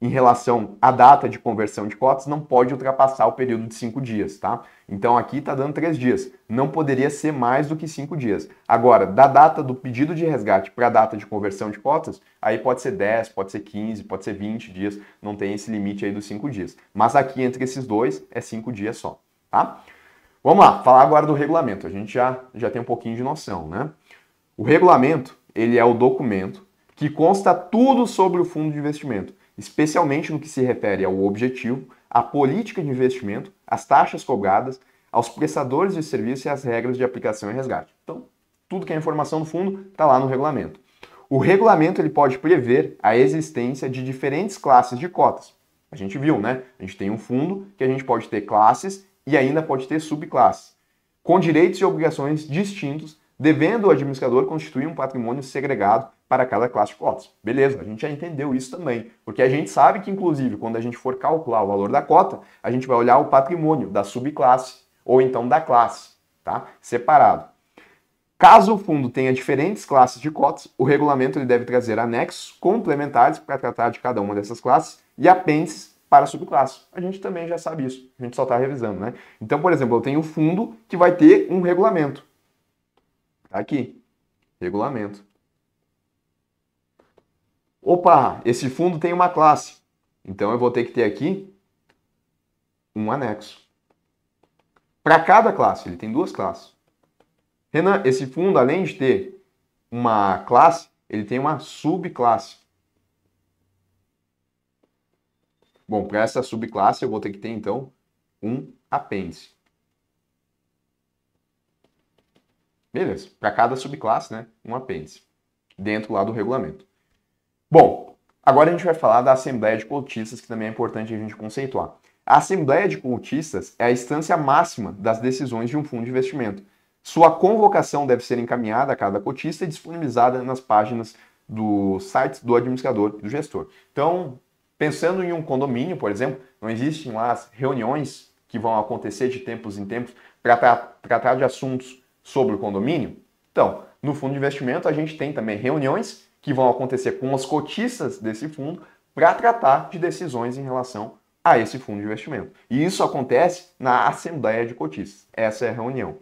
em relação à data de conversão de cotas não pode ultrapassar o período de cinco dias, tá? Então aqui está dando três dias, não poderia ser mais do que cinco dias. Agora, da data do pedido de resgate para a data de conversão de cotas, aí pode ser 10, pode ser 15, pode ser 20 dias, não tem esse limite aí dos cinco dias. Mas aqui entre esses dois é cinco dias só, tá? Vamos lá, falar agora do regulamento. A gente já, já tem um pouquinho de noção, né? O regulamento, ele é o documento que consta tudo sobre o fundo de investimento especialmente no que se refere ao objetivo, à política de investimento, às taxas cobradas, aos prestadores de serviço e às regras de aplicação e resgate. Então, tudo que é informação do fundo está lá no regulamento. O regulamento ele pode prever a existência de diferentes classes de cotas. A gente viu, né? A gente tem um fundo que a gente pode ter classes e ainda pode ter subclasses, com direitos e obrigações distintos devendo o administrador constituir um patrimônio segregado para cada classe de cotas. Beleza, a gente já entendeu isso também, porque a gente sabe que, inclusive, quando a gente for calcular o valor da cota, a gente vai olhar o patrimônio da subclasse ou então da classe, tá? Separado. Caso o fundo tenha diferentes classes de cotas, o regulamento ele deve trazer anexos complementares para tratar de cada uma dessas classes e apêndices para a subclasse. A gente também já sabe isso, a gente só está revisando, né? Então, por exemplo, eu tenho um fundo que vai ter um regulamento. Tá aqui. Regulamento. Opa, esse fundo tem uma classe. Então eu vou ter que ter aqui um anexo. Para cada classe, ele tem duas classes. Renan, esse fundo, além de ter uma classe, ele tem uma subclasse. Bom, para essa subclasse eu vou ter que ter então um apêndice. Beleza, para cada subclasse, né, um apêndice, dentro lá do regulamento. Bom, agora a gente vai falar da Assembleia de Cultistas, que também é importante a gente conceituar. A Assembleia de Cultistas é a instância máxima das decisões de um fundo de investimento. Sua convocação deve ser encaminhada a cada cotista e disponibilizada nas páginas do site do administrador e do gestor. Então, pensando em um condomínio, por exemplo, não existem lá as reuniões que vão acontecer de tempos em tempos para tratar de assuntos sobre o condomínio? Então, no fundo de investimento, a gente tem também reuniões que vão acontecer com os cotistas desse fundo para tratar de decisões em relação a esse fundo de investimento. E isso acontece na Assembleia de Cotistas. Essa é a reunião.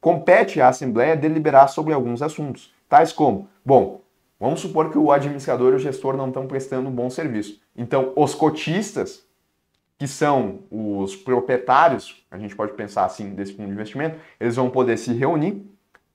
Compete à Assembleia deliberar sobre alguns assuntos, tais como, bom, vamos supor que o administrador e o gestor não estão prestando um bom serviço. Então, os cotistas que são os proprietários, a gente pode pensar assim desse fundo de investimento, eles vão poder se reunir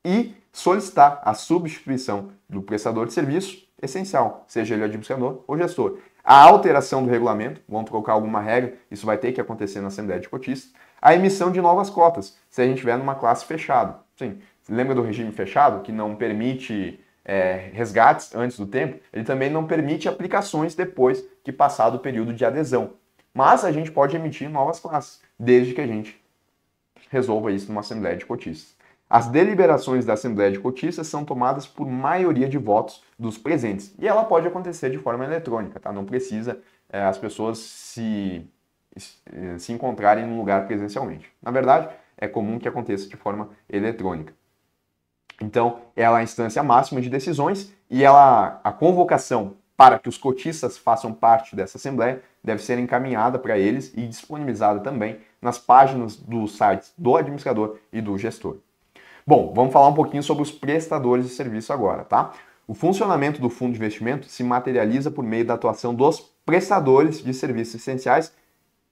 e solicitar a substituição do prestador de serviço essencial, seja ele administrador ou gestor. A alteração do regulamento, vão trocar alguma regra, isso vai ter que acontecer na Assembleia de Cotistas. A emissão de novas cotas, se a gente estiver numa classe fechada. Sim, lembra do regime fechado, que não permite é, resgates antes do tempo? Ele também não permite aplicações depois que passado o período de adesão. Mas a gente pode emitir novas classes, desde que a gente resolva isso numa Assembleia de Cotistas. As deliberações da Assembleia de Cotistas são tomadas por maioria de votos dos presentes. E ela pode acontecer de forma eletrônica, tá? Não precisa é, as pessoas se, eh, se encontrarem num lugar presencialmente. Na verdade, é comum que aconteça de forma eletrônica. Então, ela é a instância máxima de decisões e ela, a convocação para que os cotistas façam parte dessa assembleia, deve ser encaminhada para eles e disponibilizada também nas páginas dos sites do administrador e do gestor. Bom, vamos falar um pouquinho sobre os prestadores de serviço agora, tá? O funcionamento do fundo de investimento se materializa por meio da atuação dos prestadores de serviços essenciais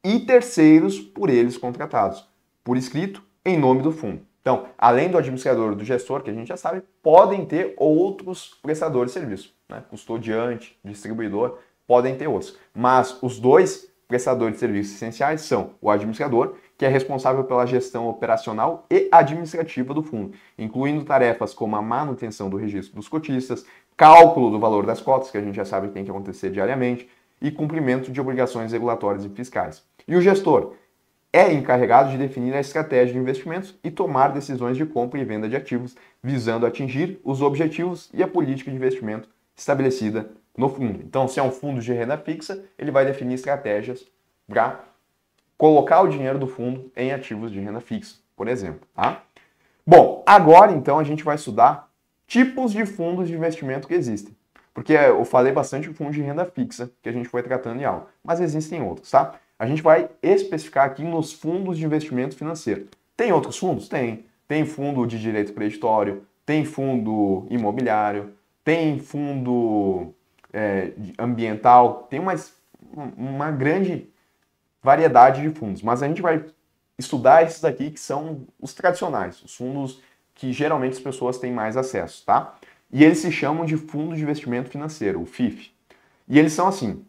e terceiros por eles contratados, por escrito, em nome do fundo. Então, além do administrador e do gestor, que a gente já sabe, podem ter outros prestadores de serviço né, custodiante, distribuidor, podem ter outros. Mas os dois prestadores de serviços essenciais são o administrador, que é responsável pela gestão operacional e administrativa do fundo, incluindo tarefas como a manutenção do registro dos cotistas, cálculo do valor das cotas, que a gente já sabe que tem que acontecer diariamente, e cumprimento de obrigações regulatórias e fiscais. E o gestor é encarregado de definir a estratégia de investimentos e tomar decisões de compra e venda de ativos, visando atingir os objetivos e a política de investimento estabelecida no fundo. Então, se é um fundo de renda fixa, ele vai definir estratégias para colocar o dinheiro do fundo em ativos de renda fixa, por exemplo. Tá? Bom, agora então a gente vai estudar tipos de fundos de investimento que existem. Porque eu falei bastante de fundo de renda fixa, que a gente foi tratando em aula, mas existem outros, tá? A gente vai especificar aqui nos fundos de investimento financeiro. Tem outros fundos? Tem. Tem fundo de direito creditório, tem fundo imobiliário, tem fundo é, ambiental, tem uma, uma grande variedade de fundos. Mas a gente vai estudar esses aqui que são os tradicionais, os fundos que geralmente as pessoas têm mais acesso, tá? E eles se chamam de Fundo de Investimento Financeiro, o FIF. E eles são assim,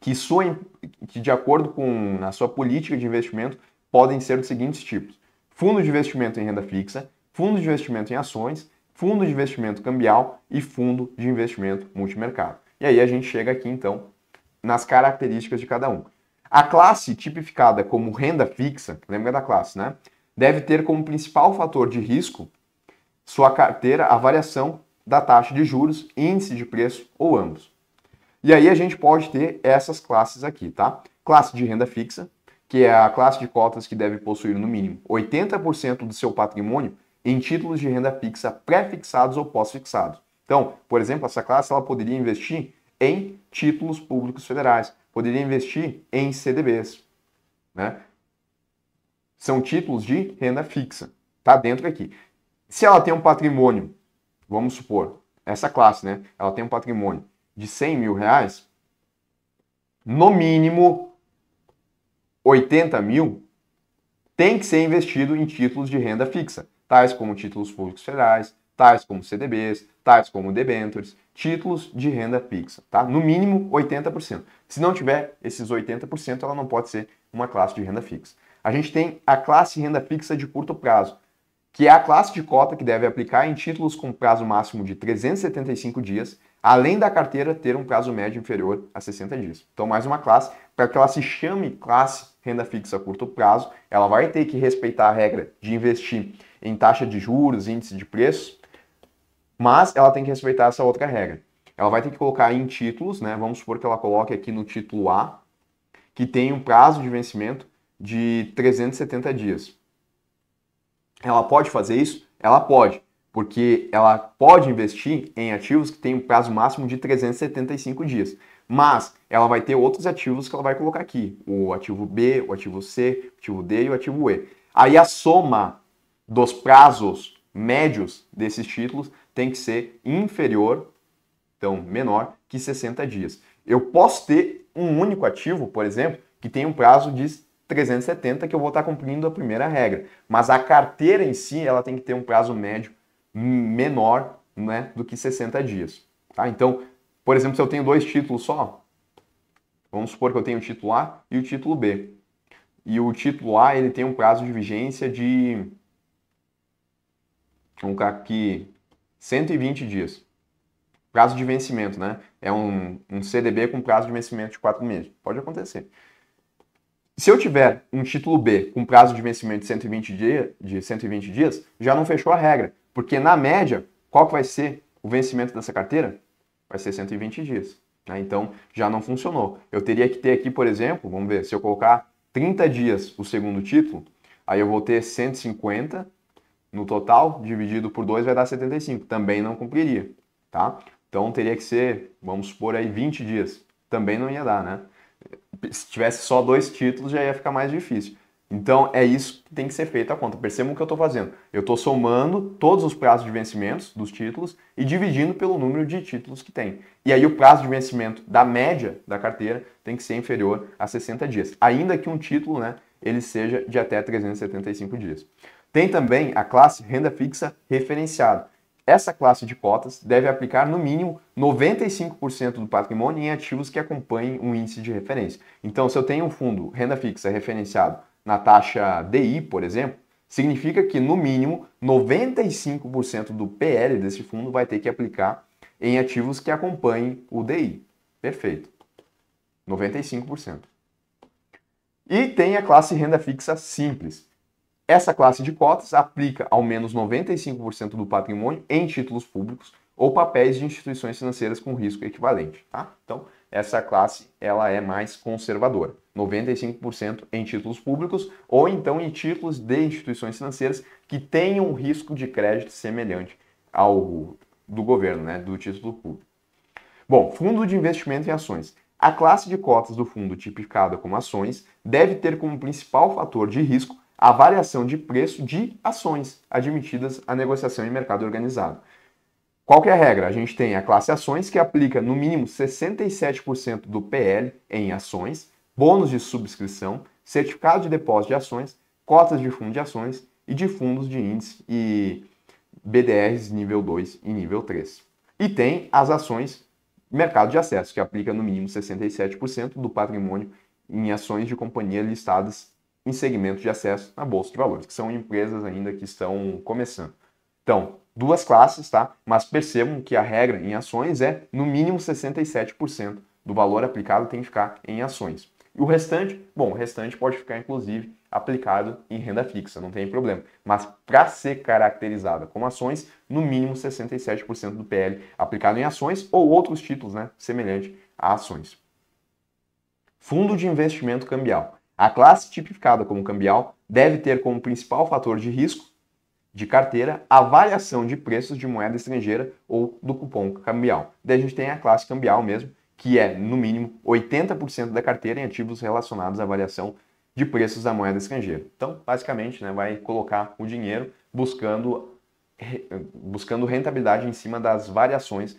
que, sua, que de acordo com a sua política de investimento, podem ser dos seguintes tipos. Fundo de investimento em renda fixa, fundo de investimento em ações, fundo de investimento cambial e fundo de investimento multimercado. E aí a gente chega aqui então nas características de cada um. A classe tipificada como renda fixa, lembra da classe, né? Deve ter como principal fator de risco sua carteira a variação da taxa de juros, índice de preço ou ambos. E aí a gente pode ter essas classes aqui, tá? Classe de renda fixa, que é a classe de cotas que deve possuir no mínimo 80% do seu patrimônio em títulos de renda fixa pré-fixados ou pós-fixados. Então, por exemplo, essa classe ela poderia investir em títulos públicos federais, poderia investir em CDBs. Né? São títulos de renda fixa. Está dentro aqui. Se ela tem um patrimônio, vamos supor, essa classe, né? Ela tem um patrimônio de 100 mil reais, no mínimo 80 mil tem que ser investido em títulos de renda fixa tais como títulos públicos federais, tais como CDBs, tais como debentures, títulos de renda fixa, tá? No mínimo 80%. Se não tiver esses 80%, ela não pode ser uma classe de renda fixa. A gente tem a classe renda fixa de curto prazo, que é a classe de cota que deve aplicar em títulos com prazo máximo de 375 dias, além da carteira ter um prazo médio inferior a 60 dias. Então, mais uma classe, para que ela se chame classe renda fixa a curto prazo, ela vai ter que respeitar a regra de investir em taxa de juros, índice de preços, mas ela tem que respeitar essa outra regra. Ela vai ter que colocar em títulos, né? Vamos supor que ela coloque aqui no título A, que tem um prazo de vencimento de 370 dias. Ela pode fazer isso? Ela pode, porque ela pode investir em ativos que têm um prazo máximo de 375 dias. Mas ela vai ter outros ativos que ela vai colocar aqui: o ativo B, o ativo C, o ativo D e o ativo E. Aí a soma dos prazos médios desses títulos tem que ser inferior, então menor, que 60 dias. Eu posso ter um único ativo, por exemplo, que tem um prazo de 370 que eu vou estar cumprindo a primeira regra, mas a carteira em si ela tem que ter um prazo médio menor né, do que 60 dias. Tá? Então, por exemplo, se eu tenho dois títulos só, vamos supor que eu tenho o título A e o título B. E o título A ele tem um prazo de vigência de um CAC 120 dias. Prazo de vencimento, né? É um, um CDB com prazo de vencimento de 4 meses. Pode acontecer. Se eu tiver um título B com prazo de vencimento de 120, dia, de 120 dias, já não fechou a regra. Porque, na média, qual que vai ser o vencimento dessa carteira? Vai ser 120 dias. Né? Então, já não funcionou. Eu teria que ter aqui, por exemplo, vamos ver, se eu colocar 30 dias o segundo título, aí eu vou ter 150 no total, dividido por 2 vai dar 75. Também não cumpriria, tá? Então teria que ser, vamos supor aí, 20 dias. Também não ia dar, né? Se tivesse só dois títulos, já ia ficar mais difícil. Então é isso que tem que ser feito a conta. Percebam o que eu estou fazendo. Eu estou somando todos os prazos de vencimentos dos títulos e dividindo pelo número de títulos que tem. E aí o prazo de vencimento da média da carteira tem que ser inferior a 60 dias, ainda que um título né, ele seja de até 375 dias. Tem também a classe renda fixa referenciada. Essa classe de cotas deve aplicar no mínimo 95% do patrimônio em ativos que acompanhem um índice de referência. Então, se eu tenho um fundo renda fixa referenciado na taxa DI, por exemplo, significa que no mínimo 95% do PL desse fundo vai ter que aplicar em ativos que acompanhem o DI. Perfeito. 95%. E tem a classe renda fixa simples. Essa classe de cotas aplica ao menos 95% do patrimônio em títulos públicos ou papéis de instituições financeiras com risco equivalente. Tá? Então, essa classe ela é mais conservadora. 95% em títulos públicos ou então em títulos de instituições financeiras que tenham um risco de crédito semelhante ao do governo, né, do título público. Bom, fundo de investimento em ações. A classe de cotas do fundo tipificada como ações deve ter como principal fator de risco a variação de preço de ações admitidas à negociação em mercado organizado. Qual que é a regra? A gente tem a classe ações que aplica no mínimo 67% do PL em ações, bônus de subscrição, certificado de depósito de ações, cotas de fundo de ações e de fundos de índice e BDRs nível 2 e nível 3. E tem as ações mercado de acesso, que aplica no mínimo 67% do patrimônio em ações de companhia listadas em segmentos de acesso na bolsa de valores, que são empresas ainda que estão começando. Então, duas classes, tá? Mas percebam que a regra em ações é no mínimo 67% do valor aplicado tem que ficar em ações. E o restante, bom, o restante pode ficar inclusive aplicado em renda fixa, não tem problema. Mas para ser caracterizada como ações, no mínimo 67% do PL aplicado em ações ou outros títulos, né, semelhante a ações. Fundo de investimento cambial. A classe tipificada como cambial deve ter como principal fator de risco de carteira a variação de preços de moeda estrangeira ou do cupom cambial. Daí a gente tem a classe cambial mesmo, que é, no mínimo, 80% da carteira em ativos relacionados à variação de preços da moeda estrangeira. Então, basicamente, né, vai colocar o dinheiro buscando, buscando rentabilidade em cima das variações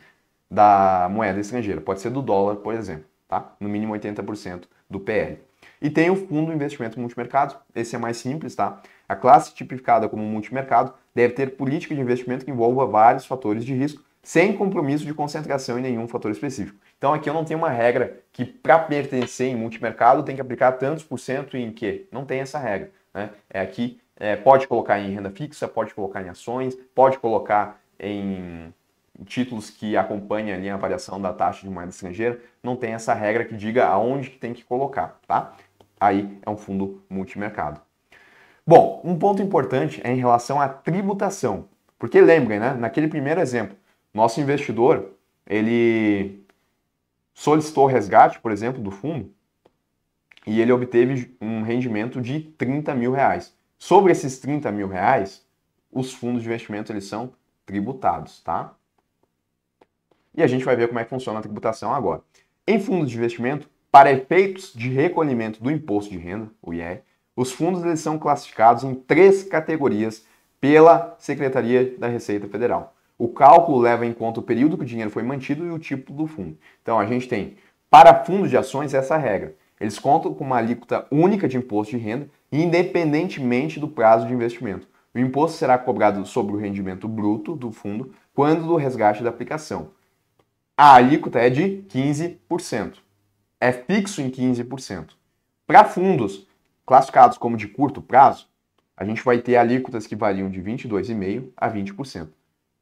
da moeda estrangeira. Pode ser do dólar, por exemplo, tá? No mínimo 80% do PL. E tem o fundo investimento multimercado, esse é mais simples, tá? A classe tipificada como multimercado deve ter política de investimento que envolva vários fatores de risco, sem compromisso de concentração em nenhum fator específico. Então aqui eu não tenho uma regra que para pertencer em multimercado tem que aplicar tantos por cento em que. Não tem essa regra. Né? É aqui, é, pode colocar em renda fixa, pode colocar em ações, pode colocar em títulos que acompanham ali a variação da taxa de moeda estrangeira, não tem essa regra que diga aonde que tem que colocar, tá? aí é um fundo multimercado. Bom, um ponto importante é em relação à tributação. Porque lembrem, né? Naquele primeiro exemplo, nosso investidor, ele solicitou resgate, por exemplo, do fundo, e ele obteve um rendimento de 30 mil reais. Sobre esses 30 mil reais, os fundos de investimento eles são tributados, tá? E a gente vai ver como é que funciona a tributação agora. Em fundos de investimento, para efeitos de recolhimento do imposto de renda, o IR, os fundos eles são classificados em três categorias pela Secretaria da Receita Federal. O cálculo leva em conta o período que o dinheiro foi mantido e o tipo do fundo. Então a gente tem para fundos de ações essa regra. Eles contam com uma alíquota única de imposto de renda, independentemente do prazo de investimento. O imposto será cobrado sobre o rendimento bruto do fundo quando do resgate da aplicação. A alíquota é de 15% é fixo em 15%. Para fundos classificados como de curto prazo, a gente vai ter alíquotas que variam de 22,5% a 20%,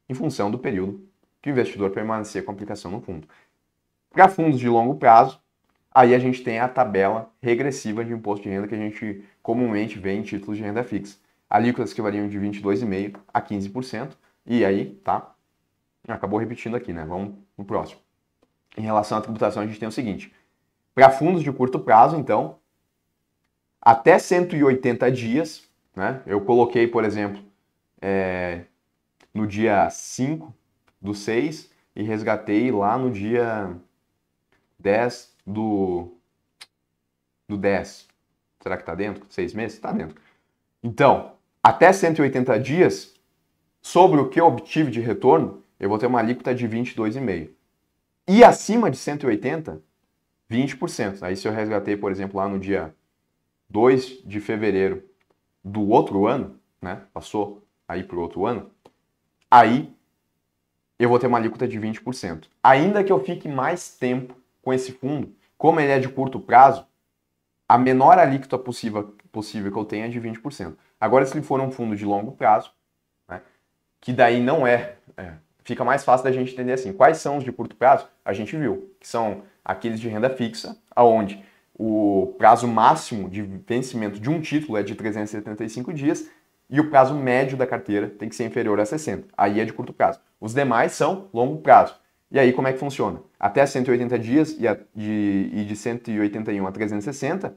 em função do período que o investidor permanecer com a aplicação no fundo. Para fundos de longo prazo, aí a gente tem a tabela regressiva de imposto de renda que a gente comumente vê em títulos de renda fixa. Alíquotas que variam de 22,5% a 15%. E aí, tá? Acabou repetindo aqui, né? Vamos no próximo. Em relação à tributação, a gente tem o seguinte: para fundos de curto prazo, então, até 180 dias, né? Eu coloquei, por exemplo, é, no dia 5 do 6 e resgatei lá no dia 10 do, do 10. Será que está dentro? Seis meses? Está dentro. Então, até 180 dias, sobre o que eu obtive de retorno, eu vou ter uma alíquota de 22,5. E acima de 180, 20%. Aí se eu resgatei, por exemplo, lá no dia 2 de fevereiro do outro ano, né? Passou aí para o outro ano, aí eu vou ter uma alíquota de 20%. Ainda que eu fique mais tempo com esse fundo, como ele é de curto prazo, a menor alíquota possível, possível que eu tenha é de 20%. Agora, se ele for um fundo de longo prazo, né, que daí não é, é, fica mais fácil da gente entender assim, quais são os de curto prazo? A gente viu, que são aqueles de renda fixa, aonde o prazo máximo de vencimento de um título é de 375 dias e o prazo médio da carteira tem que ser inferior a 60. Aí é de curto prazo. Os demais são longo prazo. E aí como é que funciona? Até 180 dias e, a, de, e de 181 a 360,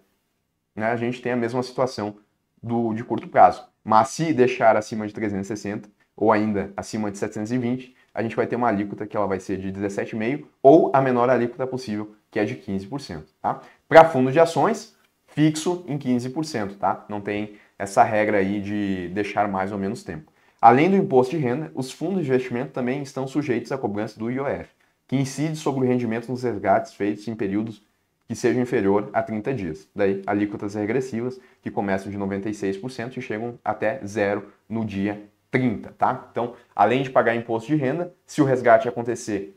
né, a gente tem a mesma situação do de curto prazo. Mas se deixar acima de 360 ou ainda acima de 720, a gente vai ter uma alíquota que ela vai ser de 17,5% ou a menor alíquota possível, que é de 15%. Tá? Para fundo de ações, fixo em 15%, tá? Não tem essa regra aí de deixar mais ou menos tempo. Além do imposto de renda, os fundos de investimento também estão sujeitos à cobrança do IOF, que incide sobre o rendimento nos resgates feitos em períodos que sejam inferior a 30 dias. Daí, alíquotas regressivas que começam de 96% e chegam até zero no dia 30, tá? Então, além de pagar imposto de renda, se o resgate acontecer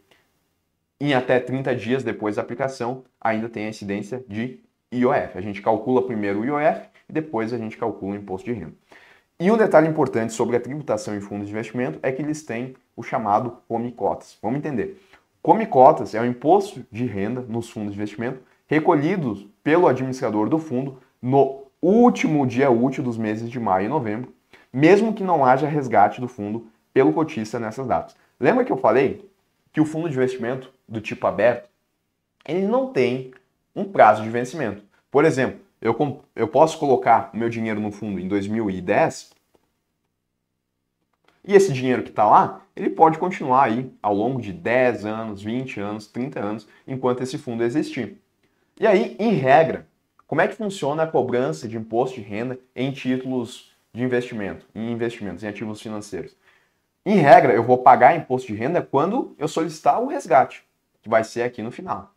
em até 30 dias depois da aplicação, ainda tem a incidência de IOF. A gente calcula primeiro o IOF e depois a gente calcula o imposto de renda. E um detalhe importante sobre a tributação em fundos de investimento é que eles têm o chamado Comicotas. Vamos entender. Comicotas é o imposto de renda nos fundos de investimento recolhidos pelo administrador do fundo no último dia útil dos meses de maio e novembro mesmo que não haja resgate do fundo pelo cotista nessas datas. Lembra que eu falei que o fundo de investimento do tipo aberto, ele não tem um prazo de vencimento. Por exemplo, eu, eu posso colocar o meu dinheiro no fundo em 2010 e esse dinheiro que está lá, ele pode continuar aí ao longo de 10 anos, 20 anos, 30 anos, enquanto esse fundo existir. E aí, em regra, como é que funciona a cobrança de imposto de renda em títulos de investimento, em investimentos, em ativos financeiros. Em regra, eu vou pagar imposto de renda quando eu solicitar o resgate, que vai ser aqui no final.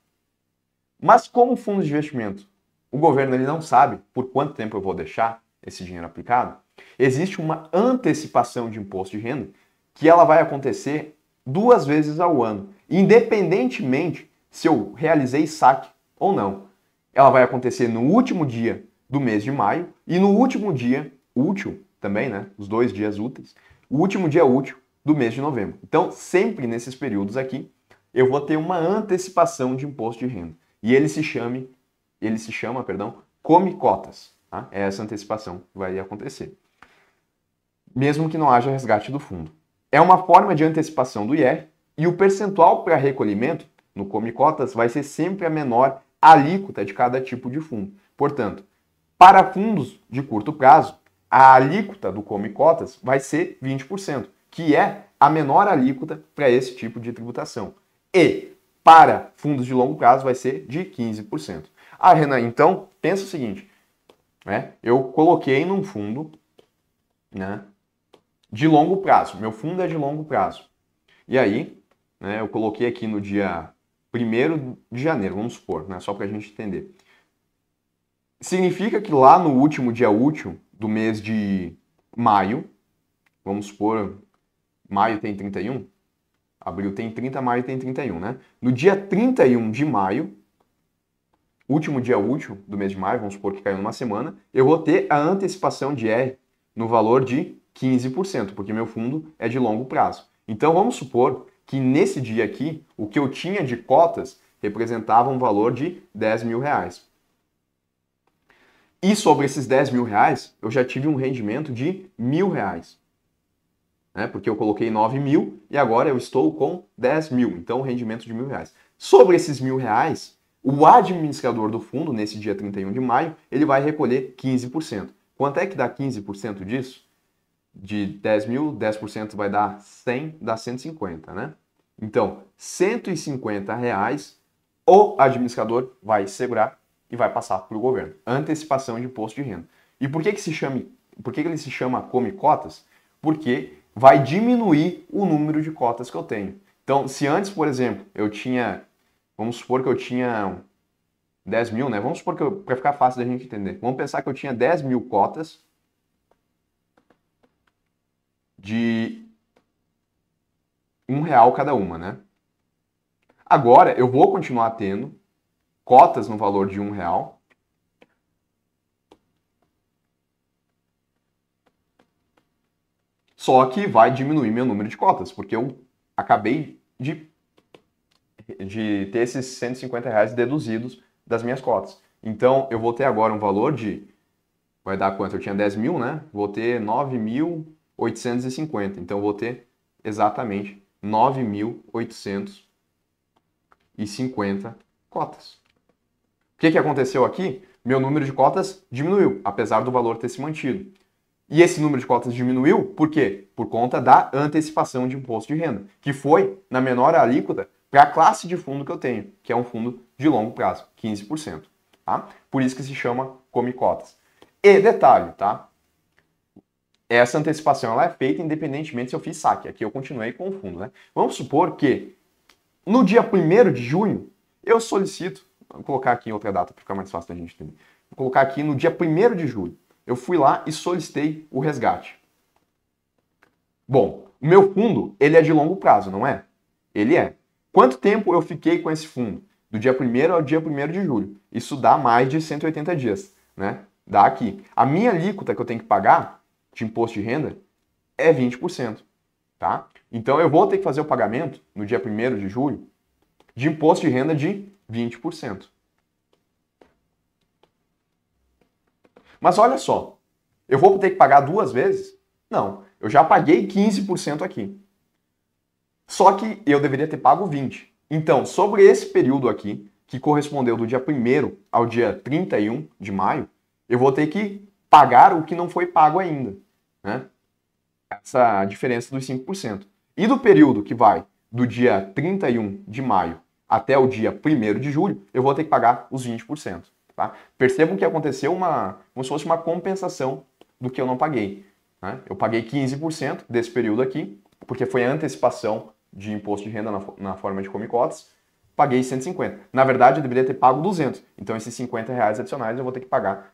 Mas como fundo de investimento, o governo ele não sabe por quanto tempo eu vou deixar esse dinheiro aplicado, existe uma antecipação de imposto de renda que ela vai acontecer duas vezes ao ano, independentemente se eu realizei saque ou não. Ela vai acontecer no último dia do mês de maio e no último dia útil também, né? Os dois dias úteis. O último dia útil do mês de novembro. Então, sempre nesses períodos aqui, eu vou ter uma antecipação de imposto de renda. E ele se chame, ele se chama, perdão, come cotas. Tá? É essa antecipação que vai acontecer. Mesmo que não haja resgate do fundo. É uma forma de antecipação do IR e o percentual para recolhimento no come cotas vai ser sempre a menor alíquota de cada tipo de fundo. Portanto, para fundos de curto prazo, a alíquota do Come Cotas vai ser 20%, que é a menor alíquota para esse tipo de tributação. E para fundos de longo prazo vai ser de 15%. Ah, Renan, então pensa o seguinte, né? Eu coloquei num fundo, né, de longo prazo. Meu fundo é de longo prazo. E aí, né, eu coloquei aqui no dia 1 de janeiro, vamos supor, né, só para a gente entender. Significa que lá no último dia útil do mês de maio, vamos supor, maio tem 31, abril tem 30, maio tem 31, né? No dia 31 de maio, último dia útil do mês de maio, vamos supor que caiu numa semana, eu vou ter a antecipação de R no valor de 15%, porque meu fundo é de longo prazo. Então vamos supor que nesse dia aqui, o que eu tinha de cotas representava um valor de 10 mil reais. E sobre esses 10 mil reais, eu já tive um rendimento de mil reais. Né? Porque eu coloquei 9 mil e agora eu estou com 10 mil. Então, rendimento de mil reais. Sobre esses mil reais, o administrador do fundo, nesse dia 31 de maio, ele vai recolher 15%. Quanto é que dá 15% disso? De 10 mil, 10% vai dar 100, dá 150, né? Então, 150 reais o administrador vai segurar e vai passar para o governo. Antecipação de imposto de renda. E por que, que, se chame, por que, que ele se chama Come Cotas? Porque vai diminuir o número de cotas que eu tenho. Então, se antes, por exemplo, eu tinha, vamos supor que eu tinha 10 mil, né? Vamos supor que para ficar fácil da gente entender, vamos pensar que eu tinha 10 mil cotas de um real cada uma, né? Agora eu vou continuar tendo cotas no valor de um real. Só que vai diminuir meu número de cotas, porque eu acabei de, de ter esses 150 reais deduzidos das minhas cotas. Então, eu vou ter agora um valor de. Vai dar quanto? Eu tinha 10 mil, né? Vou ter 9.850. Então, eu vou ter exatamente 9.850 cotas que, que aconteceu aqui? Meu número de cotas diminuiu, apesar do valor ter se mantido. E esse número de cotas diminuiu por quê? Por conta da antecipação de imposto de renda, que foi na menor alíquota para a classe de fundo que eu tenho, que é um fundo de longo prazo, 15%. Tá? Por isso que se chama come cotas. E detalhe, tá? Essa antecipação ela é feita independentemente se eu fiz saque. Aqui eu continuei com o fundo, né? Vamos supor que no dia 1 de junho eu solicito Vou colocar aqui outra data para ficar mais fácil da gente entender. Vou colocar aqui no dia 1 de julho. Eu fui lá e solicitei o resgate. Bom, o meu fundo, ele é de longo prazo, não é? Ele é. Quanto tempo eu fiquei com esse fundo? Do dia 1 ao dia 1 de julho. Isso dá mais de 180 dias, né? Dá aqui. A minha alíquota que eu tenho que pagar de imposto de renda é 20%, tá? Então eu vou ter que fazer o pagamento no dia 1 de julho de imposto de renda de 20%. Mas olha só, eu vou ter que pagar duas vezes? Não, eu já paguei 15% aqui. Só que eu deveria ter pago 20. Então, sobre esse período aqui, que correspondeu do dia 1 ao dia 31 de maio, eu vou ter que pagar o que não foi pago ainda. Né? Essa é diferença dos 5%. E do período que vai do dia 31 de maio até o dia 1 de julho, eu vou ter que pagar os 20%. Tá? Percebam que aconteceu uma, como se fosse uma compensação do que eu não paguei. Né? Eu paguei 15% desse período aqui, porque foi a antecipação de imposto de renda na, na forma de comicotas. paguei 150. Na verdade, eu deveria ter pago 200. Então, esses 50 reais adicionais eu vou ter que pagar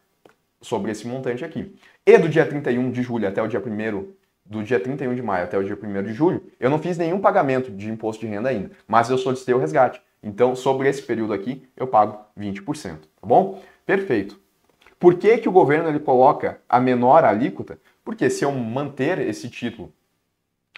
sobre esse montante aqui. E do dia 31 de julho até o dia 1 do dia 31 de maio até o dia 1 de julho, eu não fiz nenhum pagamento de imposto de renda ainda, mas eu solicitei o resgate. Então, sobre esse período aqui, eu pago 20%, tá bom? Perfeito. Por que, que o governo ele coloca a menor alíquota? Porque se eu manter esse título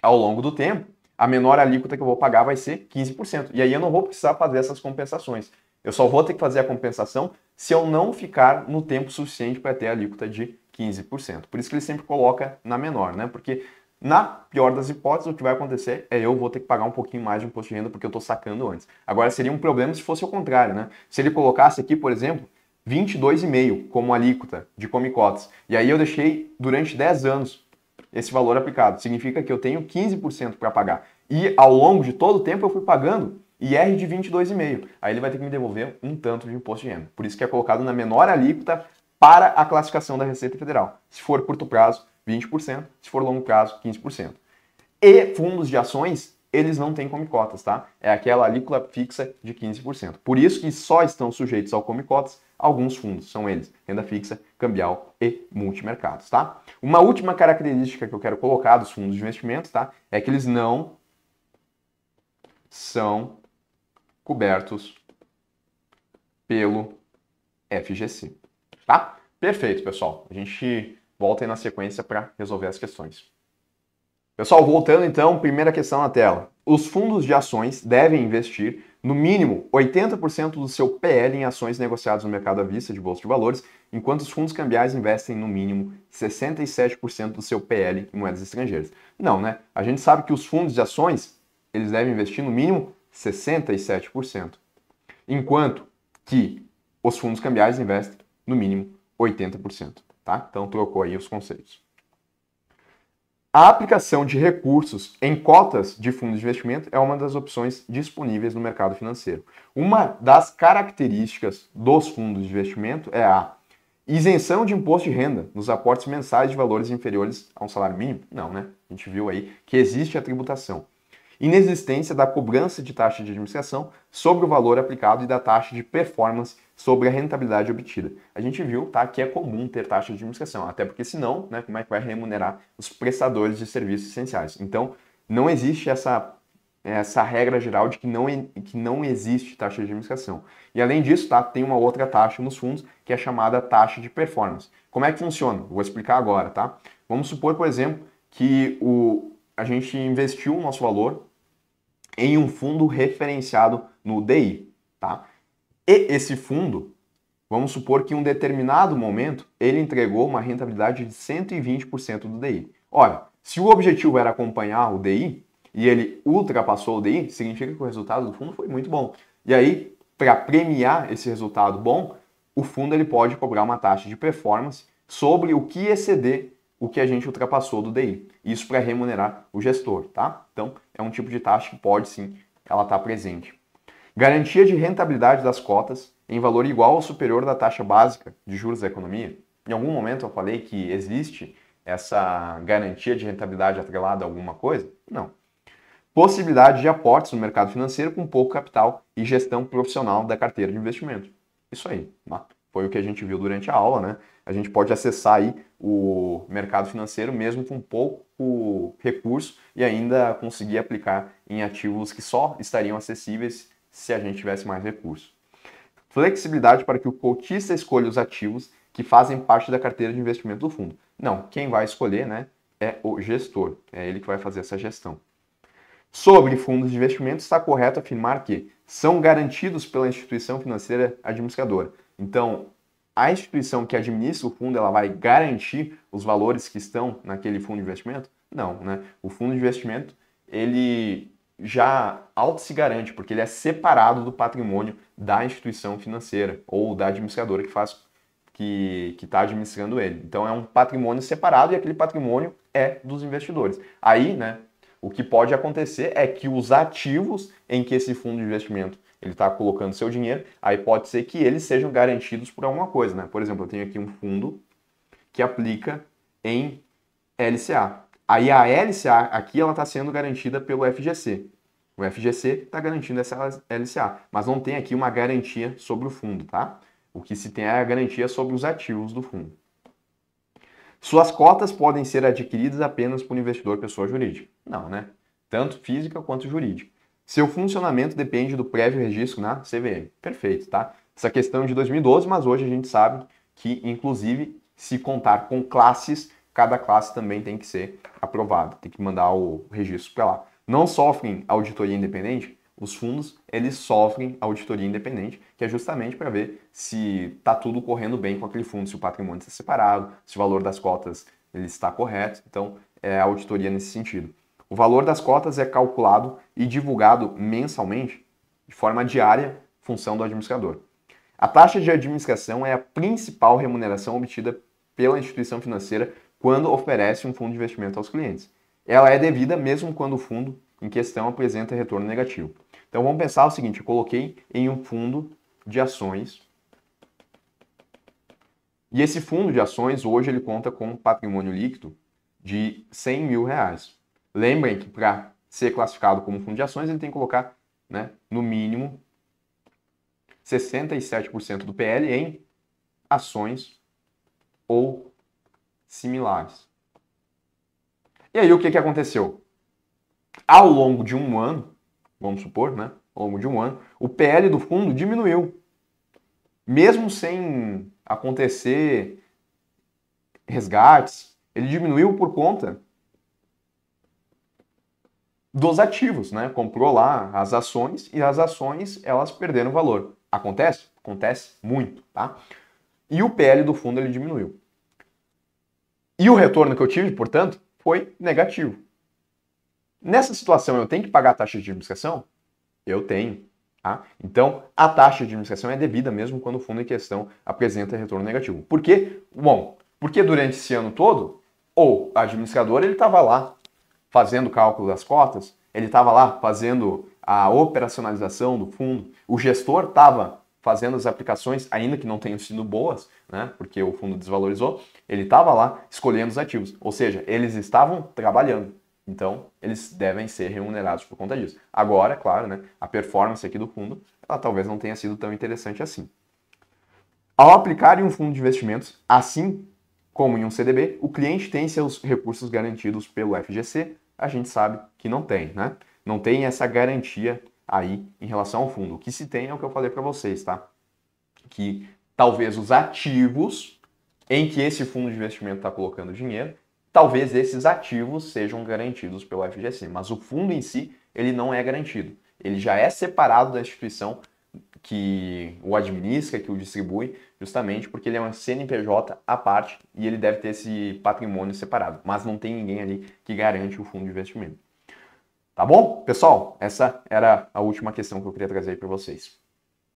ao longo do tempo, a menor alíquota que eu vou pagar vai ser 15%. E aí eu não vou precisar fazer essas compensações. Eu só vou ter que fazer a compensação se eu não ficar no tempo suficiente para ter a alíquota de 15%. Por isso que ele sempre coloca na menor, né? Porque na pior das hipóteses, o que vai acontecer é eu vou ter que pagar um pouquinho mais de imposto de renda porque eu estou sacando antes. Agora, seria um problema se fosse o contrário, né? Se ele colocasse aqui, por exemplo, 22,5 como alíquota de comicotas. E aí eu deixei durante 10 anos esse valor aplicado. Significa que eu tenho 15% para pagar. E ao longo de todo o tempo eu fui pagando IR de 22,5. Aí ele vai ter que me devolver um tanto de imposto de renda. Por isso que é colocado na menor alíquota para a classificação da Receita Federal. Se for curto prazo, 20%, se for longo prazo, 15%. E fundos de ações, eles não têm comicotas, tá? É aquela alíquota fixa de 15%. Por isso que só estão sujeitos ao comicotas alguns fundos, são eles, renda fixa, cambial e multimercados, tá? Uma última característica que eu quero colocar dos fundos de investimento, tá? É que eles não são cobertos pelo FGC, tá? Perfeito, pessoal. A gente voltem na sequência para resolver as questões. Pessoal, voltando então, primeira questão na tela. Os fundos de ações devem investir no mínimo 80% do seu PL em ações negociadas no mercado à vista de bolsa de valores, enquanto os fundos cambiais investem no mínimo 67% do seu PL em moedas estrangeiras. Não, né? A gente sabe que os fundos de ações, eles devem investir no mínimo 67%, enquanto que os fundos cambiais investem no mínimo 80%. Tá? Então trocou aí os conceitos. A aplicação de recursos em cotas de fundos de investimento é uma das opções disponíveis no mercado financeiro. Uma das características dos fundos de investimento é a isenção de imposto de renda nos aportes mensais de valores inferiores a um salário mínimo. Não, né? A gente viu aí que existe a tributação inexistência da cobrança de taxa de administração sobre o valor aplicado e da taxa de performance sobre a rentabilidade obtida. A gente viu tá, que é comum ter taxa de administração, até porque senão, né, como é que vai remunerar os prestadores de serviços essenciais? Então, não existe essa essa regra geral de que não, que não existe taxa de administração. E além disso, tá, tem uma outra taxa nos fundos que é chamada taxa de performance. Como é que funciona? Vou explicar agora, tá? Vamos supor, por exemplo, que o, a gente investiu o nosso valor em um fundo referenciado no DI, tá? E esse fundo, vamos supor que em um determinado momento ele entregou uma rentabilidade de 120% do DI. Olha, se o objetivo era acompanhar o DI e ele ultrapassou o DI, significa que o resultado do fundo foi muito bom. E aí, para premiar esse resultado bom, o fundo ele pode cobrar uma taxa de performance sobre o que exceder o que a gente ultrapassou do DI. Isso para remunerar o gestor, tá? Então, é um tipo de taxa que pode sim, ela estar tá presente. Garantia de rentabilidade das cotas em valor igual ou superior da taxa básica de juros da economia. Em algum momento eu falei que existe essa garantia de rentabilidade atrelada a alguma coisa? Não. Possibilidade de aportes no mercado financeiro com pouco capital e gestão profissional da carteira de investimento. Isso aí, né? foi o que a gente viu durante a aula, né? a gente pode acessar aí o mercado financeiro mesmo com pouco recurso e ainda conseguir aplicar em ativos que só estariam acessíveis se a gente tivesse mais recurso. Flexibilidade para que o cotista escolha os ativos que fazem parte da carteira de investimento do fundo. Não, quem vai escolher né, é o gestor, é ele que vai fazer essa gestão. Sobre fundos de investimento, está correto afirmar que são garantidos pela instituição financeira administradora. Então, a instituição que administra o fundo ela vai garantir os valores que estão naquele fundo de investimento? Não, né? O fundo de investimento ele já auto se garante porque ele é separado do patrimônio da instituição financeira ou da administradora que faz que está administrando ele. Então é um patrimônio separado e aquele patrimônio é dos investidores. Aí, né? O que pode acontecer é que os ativos em que esse fundo de investimento ele está colocando seu dinheiro, aí pode ser que eles sejam garantidos por alguma coisa, né? Por exemplo, eu tenho aqui um fundo que aplica em LCA. Aí a LCA aqui ela está sendo garantida pelo FGC. O FGC está garantindo essa LCA, mas não tem aqui uma garantia sobre o fundo, tá? O que se tem é a garantia sobre os ativos do fundo. Suas cotas podem ser adquiridas apenas por investidor pessoa jurídica. Não, né? Tanto física quanto jurídica. Seu funcionamento depende do prévio registro na CVM. Perfeito, tá? Essa questão é de 2012, mas hoje a gente sabe que, inclusive, se contar com classes, cada classe também tem que ser aprovada, tem que mandar o registro para lá. Não sofrem auditoria independente? Os fundos, eles sofrem auditoria independente, que é justamente para ver se está tudo correndo bem com aquele fundo, se o patrimônio está separado, se o valor das cotas ele está correto. Então, é a auditoria nesse sentido. O valor das cotas é calculado e divulgado mensalmente, de forma diária, função do administrador. A taxa de administração é a principal remuneração obtida pela instituição financeira quando oferece um fundo de investimento aos clientes. Ela é devida mesmo quando o fundo em questão apresenta retorno negativo. Então vamos pensar o seguinte: eu coloquei em um fundo de ações. E esse fundo de ações hoje ele conta com um patrimônio líquido de 100 mil reais. Lembrem que para ser classificado como fundo de ações, ele tem que colocar, né, no mínimo, 67% do PL em ações ou similares. E aí, o que, que aconteceu? Ao longo de um ano, vamos supor, né? Ao longo de um ano, o PL do fundo diminuiu. Mesmo sem acontecer resgates, ele diminuiu por conta dos ativos, né? Comprou lá as ações e as ações elas perderam valor. Acontece? Acontece muito, tá? E o PL do fundo ele diminuiu. E o retorno que eu tive, portanto, foi negativo. Nessa situação eu tenho que pagar a taxa de administração? Eu tenho, tá? Então, a taxa de administração é devida mesmo quando o fundo em questão apresenta retorno negativo. Por quê? Bom, porque durante esse ano todo, ou administrador ele estava lá fazendo o cálculo das cotas, ele estava lá fazendo a operacionalização do fundo, o gestor estava fazendo as aplicações, ainda que não tenham sido boas, né, porque o fundo desvalorizou, ele estava lá escolhendo os ativos. Ou seja, eles estavam trabalhando. Então, eles devem ser remunerados por conta disso. Agora, é claro, né, a performance aqui do fundo, ela talvez não tenha sido tão interessante assim. Ao aplicar em um fundo de investimentos, assim como em um CDB, o cliente tem seus recursos garantidos pelo FGC, a gente sabe que não tem, né? Não tem essa garantia aí em relação ao fundo. O que se tem é o que eu falei para vocês, tá? Que talvez os ativos em que esse fundo de investimento está colocando dinheiro, talvez esses ativos sejam garantidos pelo FGC, mas o fundo em si, ele não é garantido. Ele já é separado da instituição que o administra, que o distribui, justamente porque ele é uma CNPJ à parte e ele deve ter esse patrimônio separado. Mas não tem ninguém ali que garante o fundo de investimento. Tá bom? Pessoal, essa era a última questão que eu queria trazer para vocês.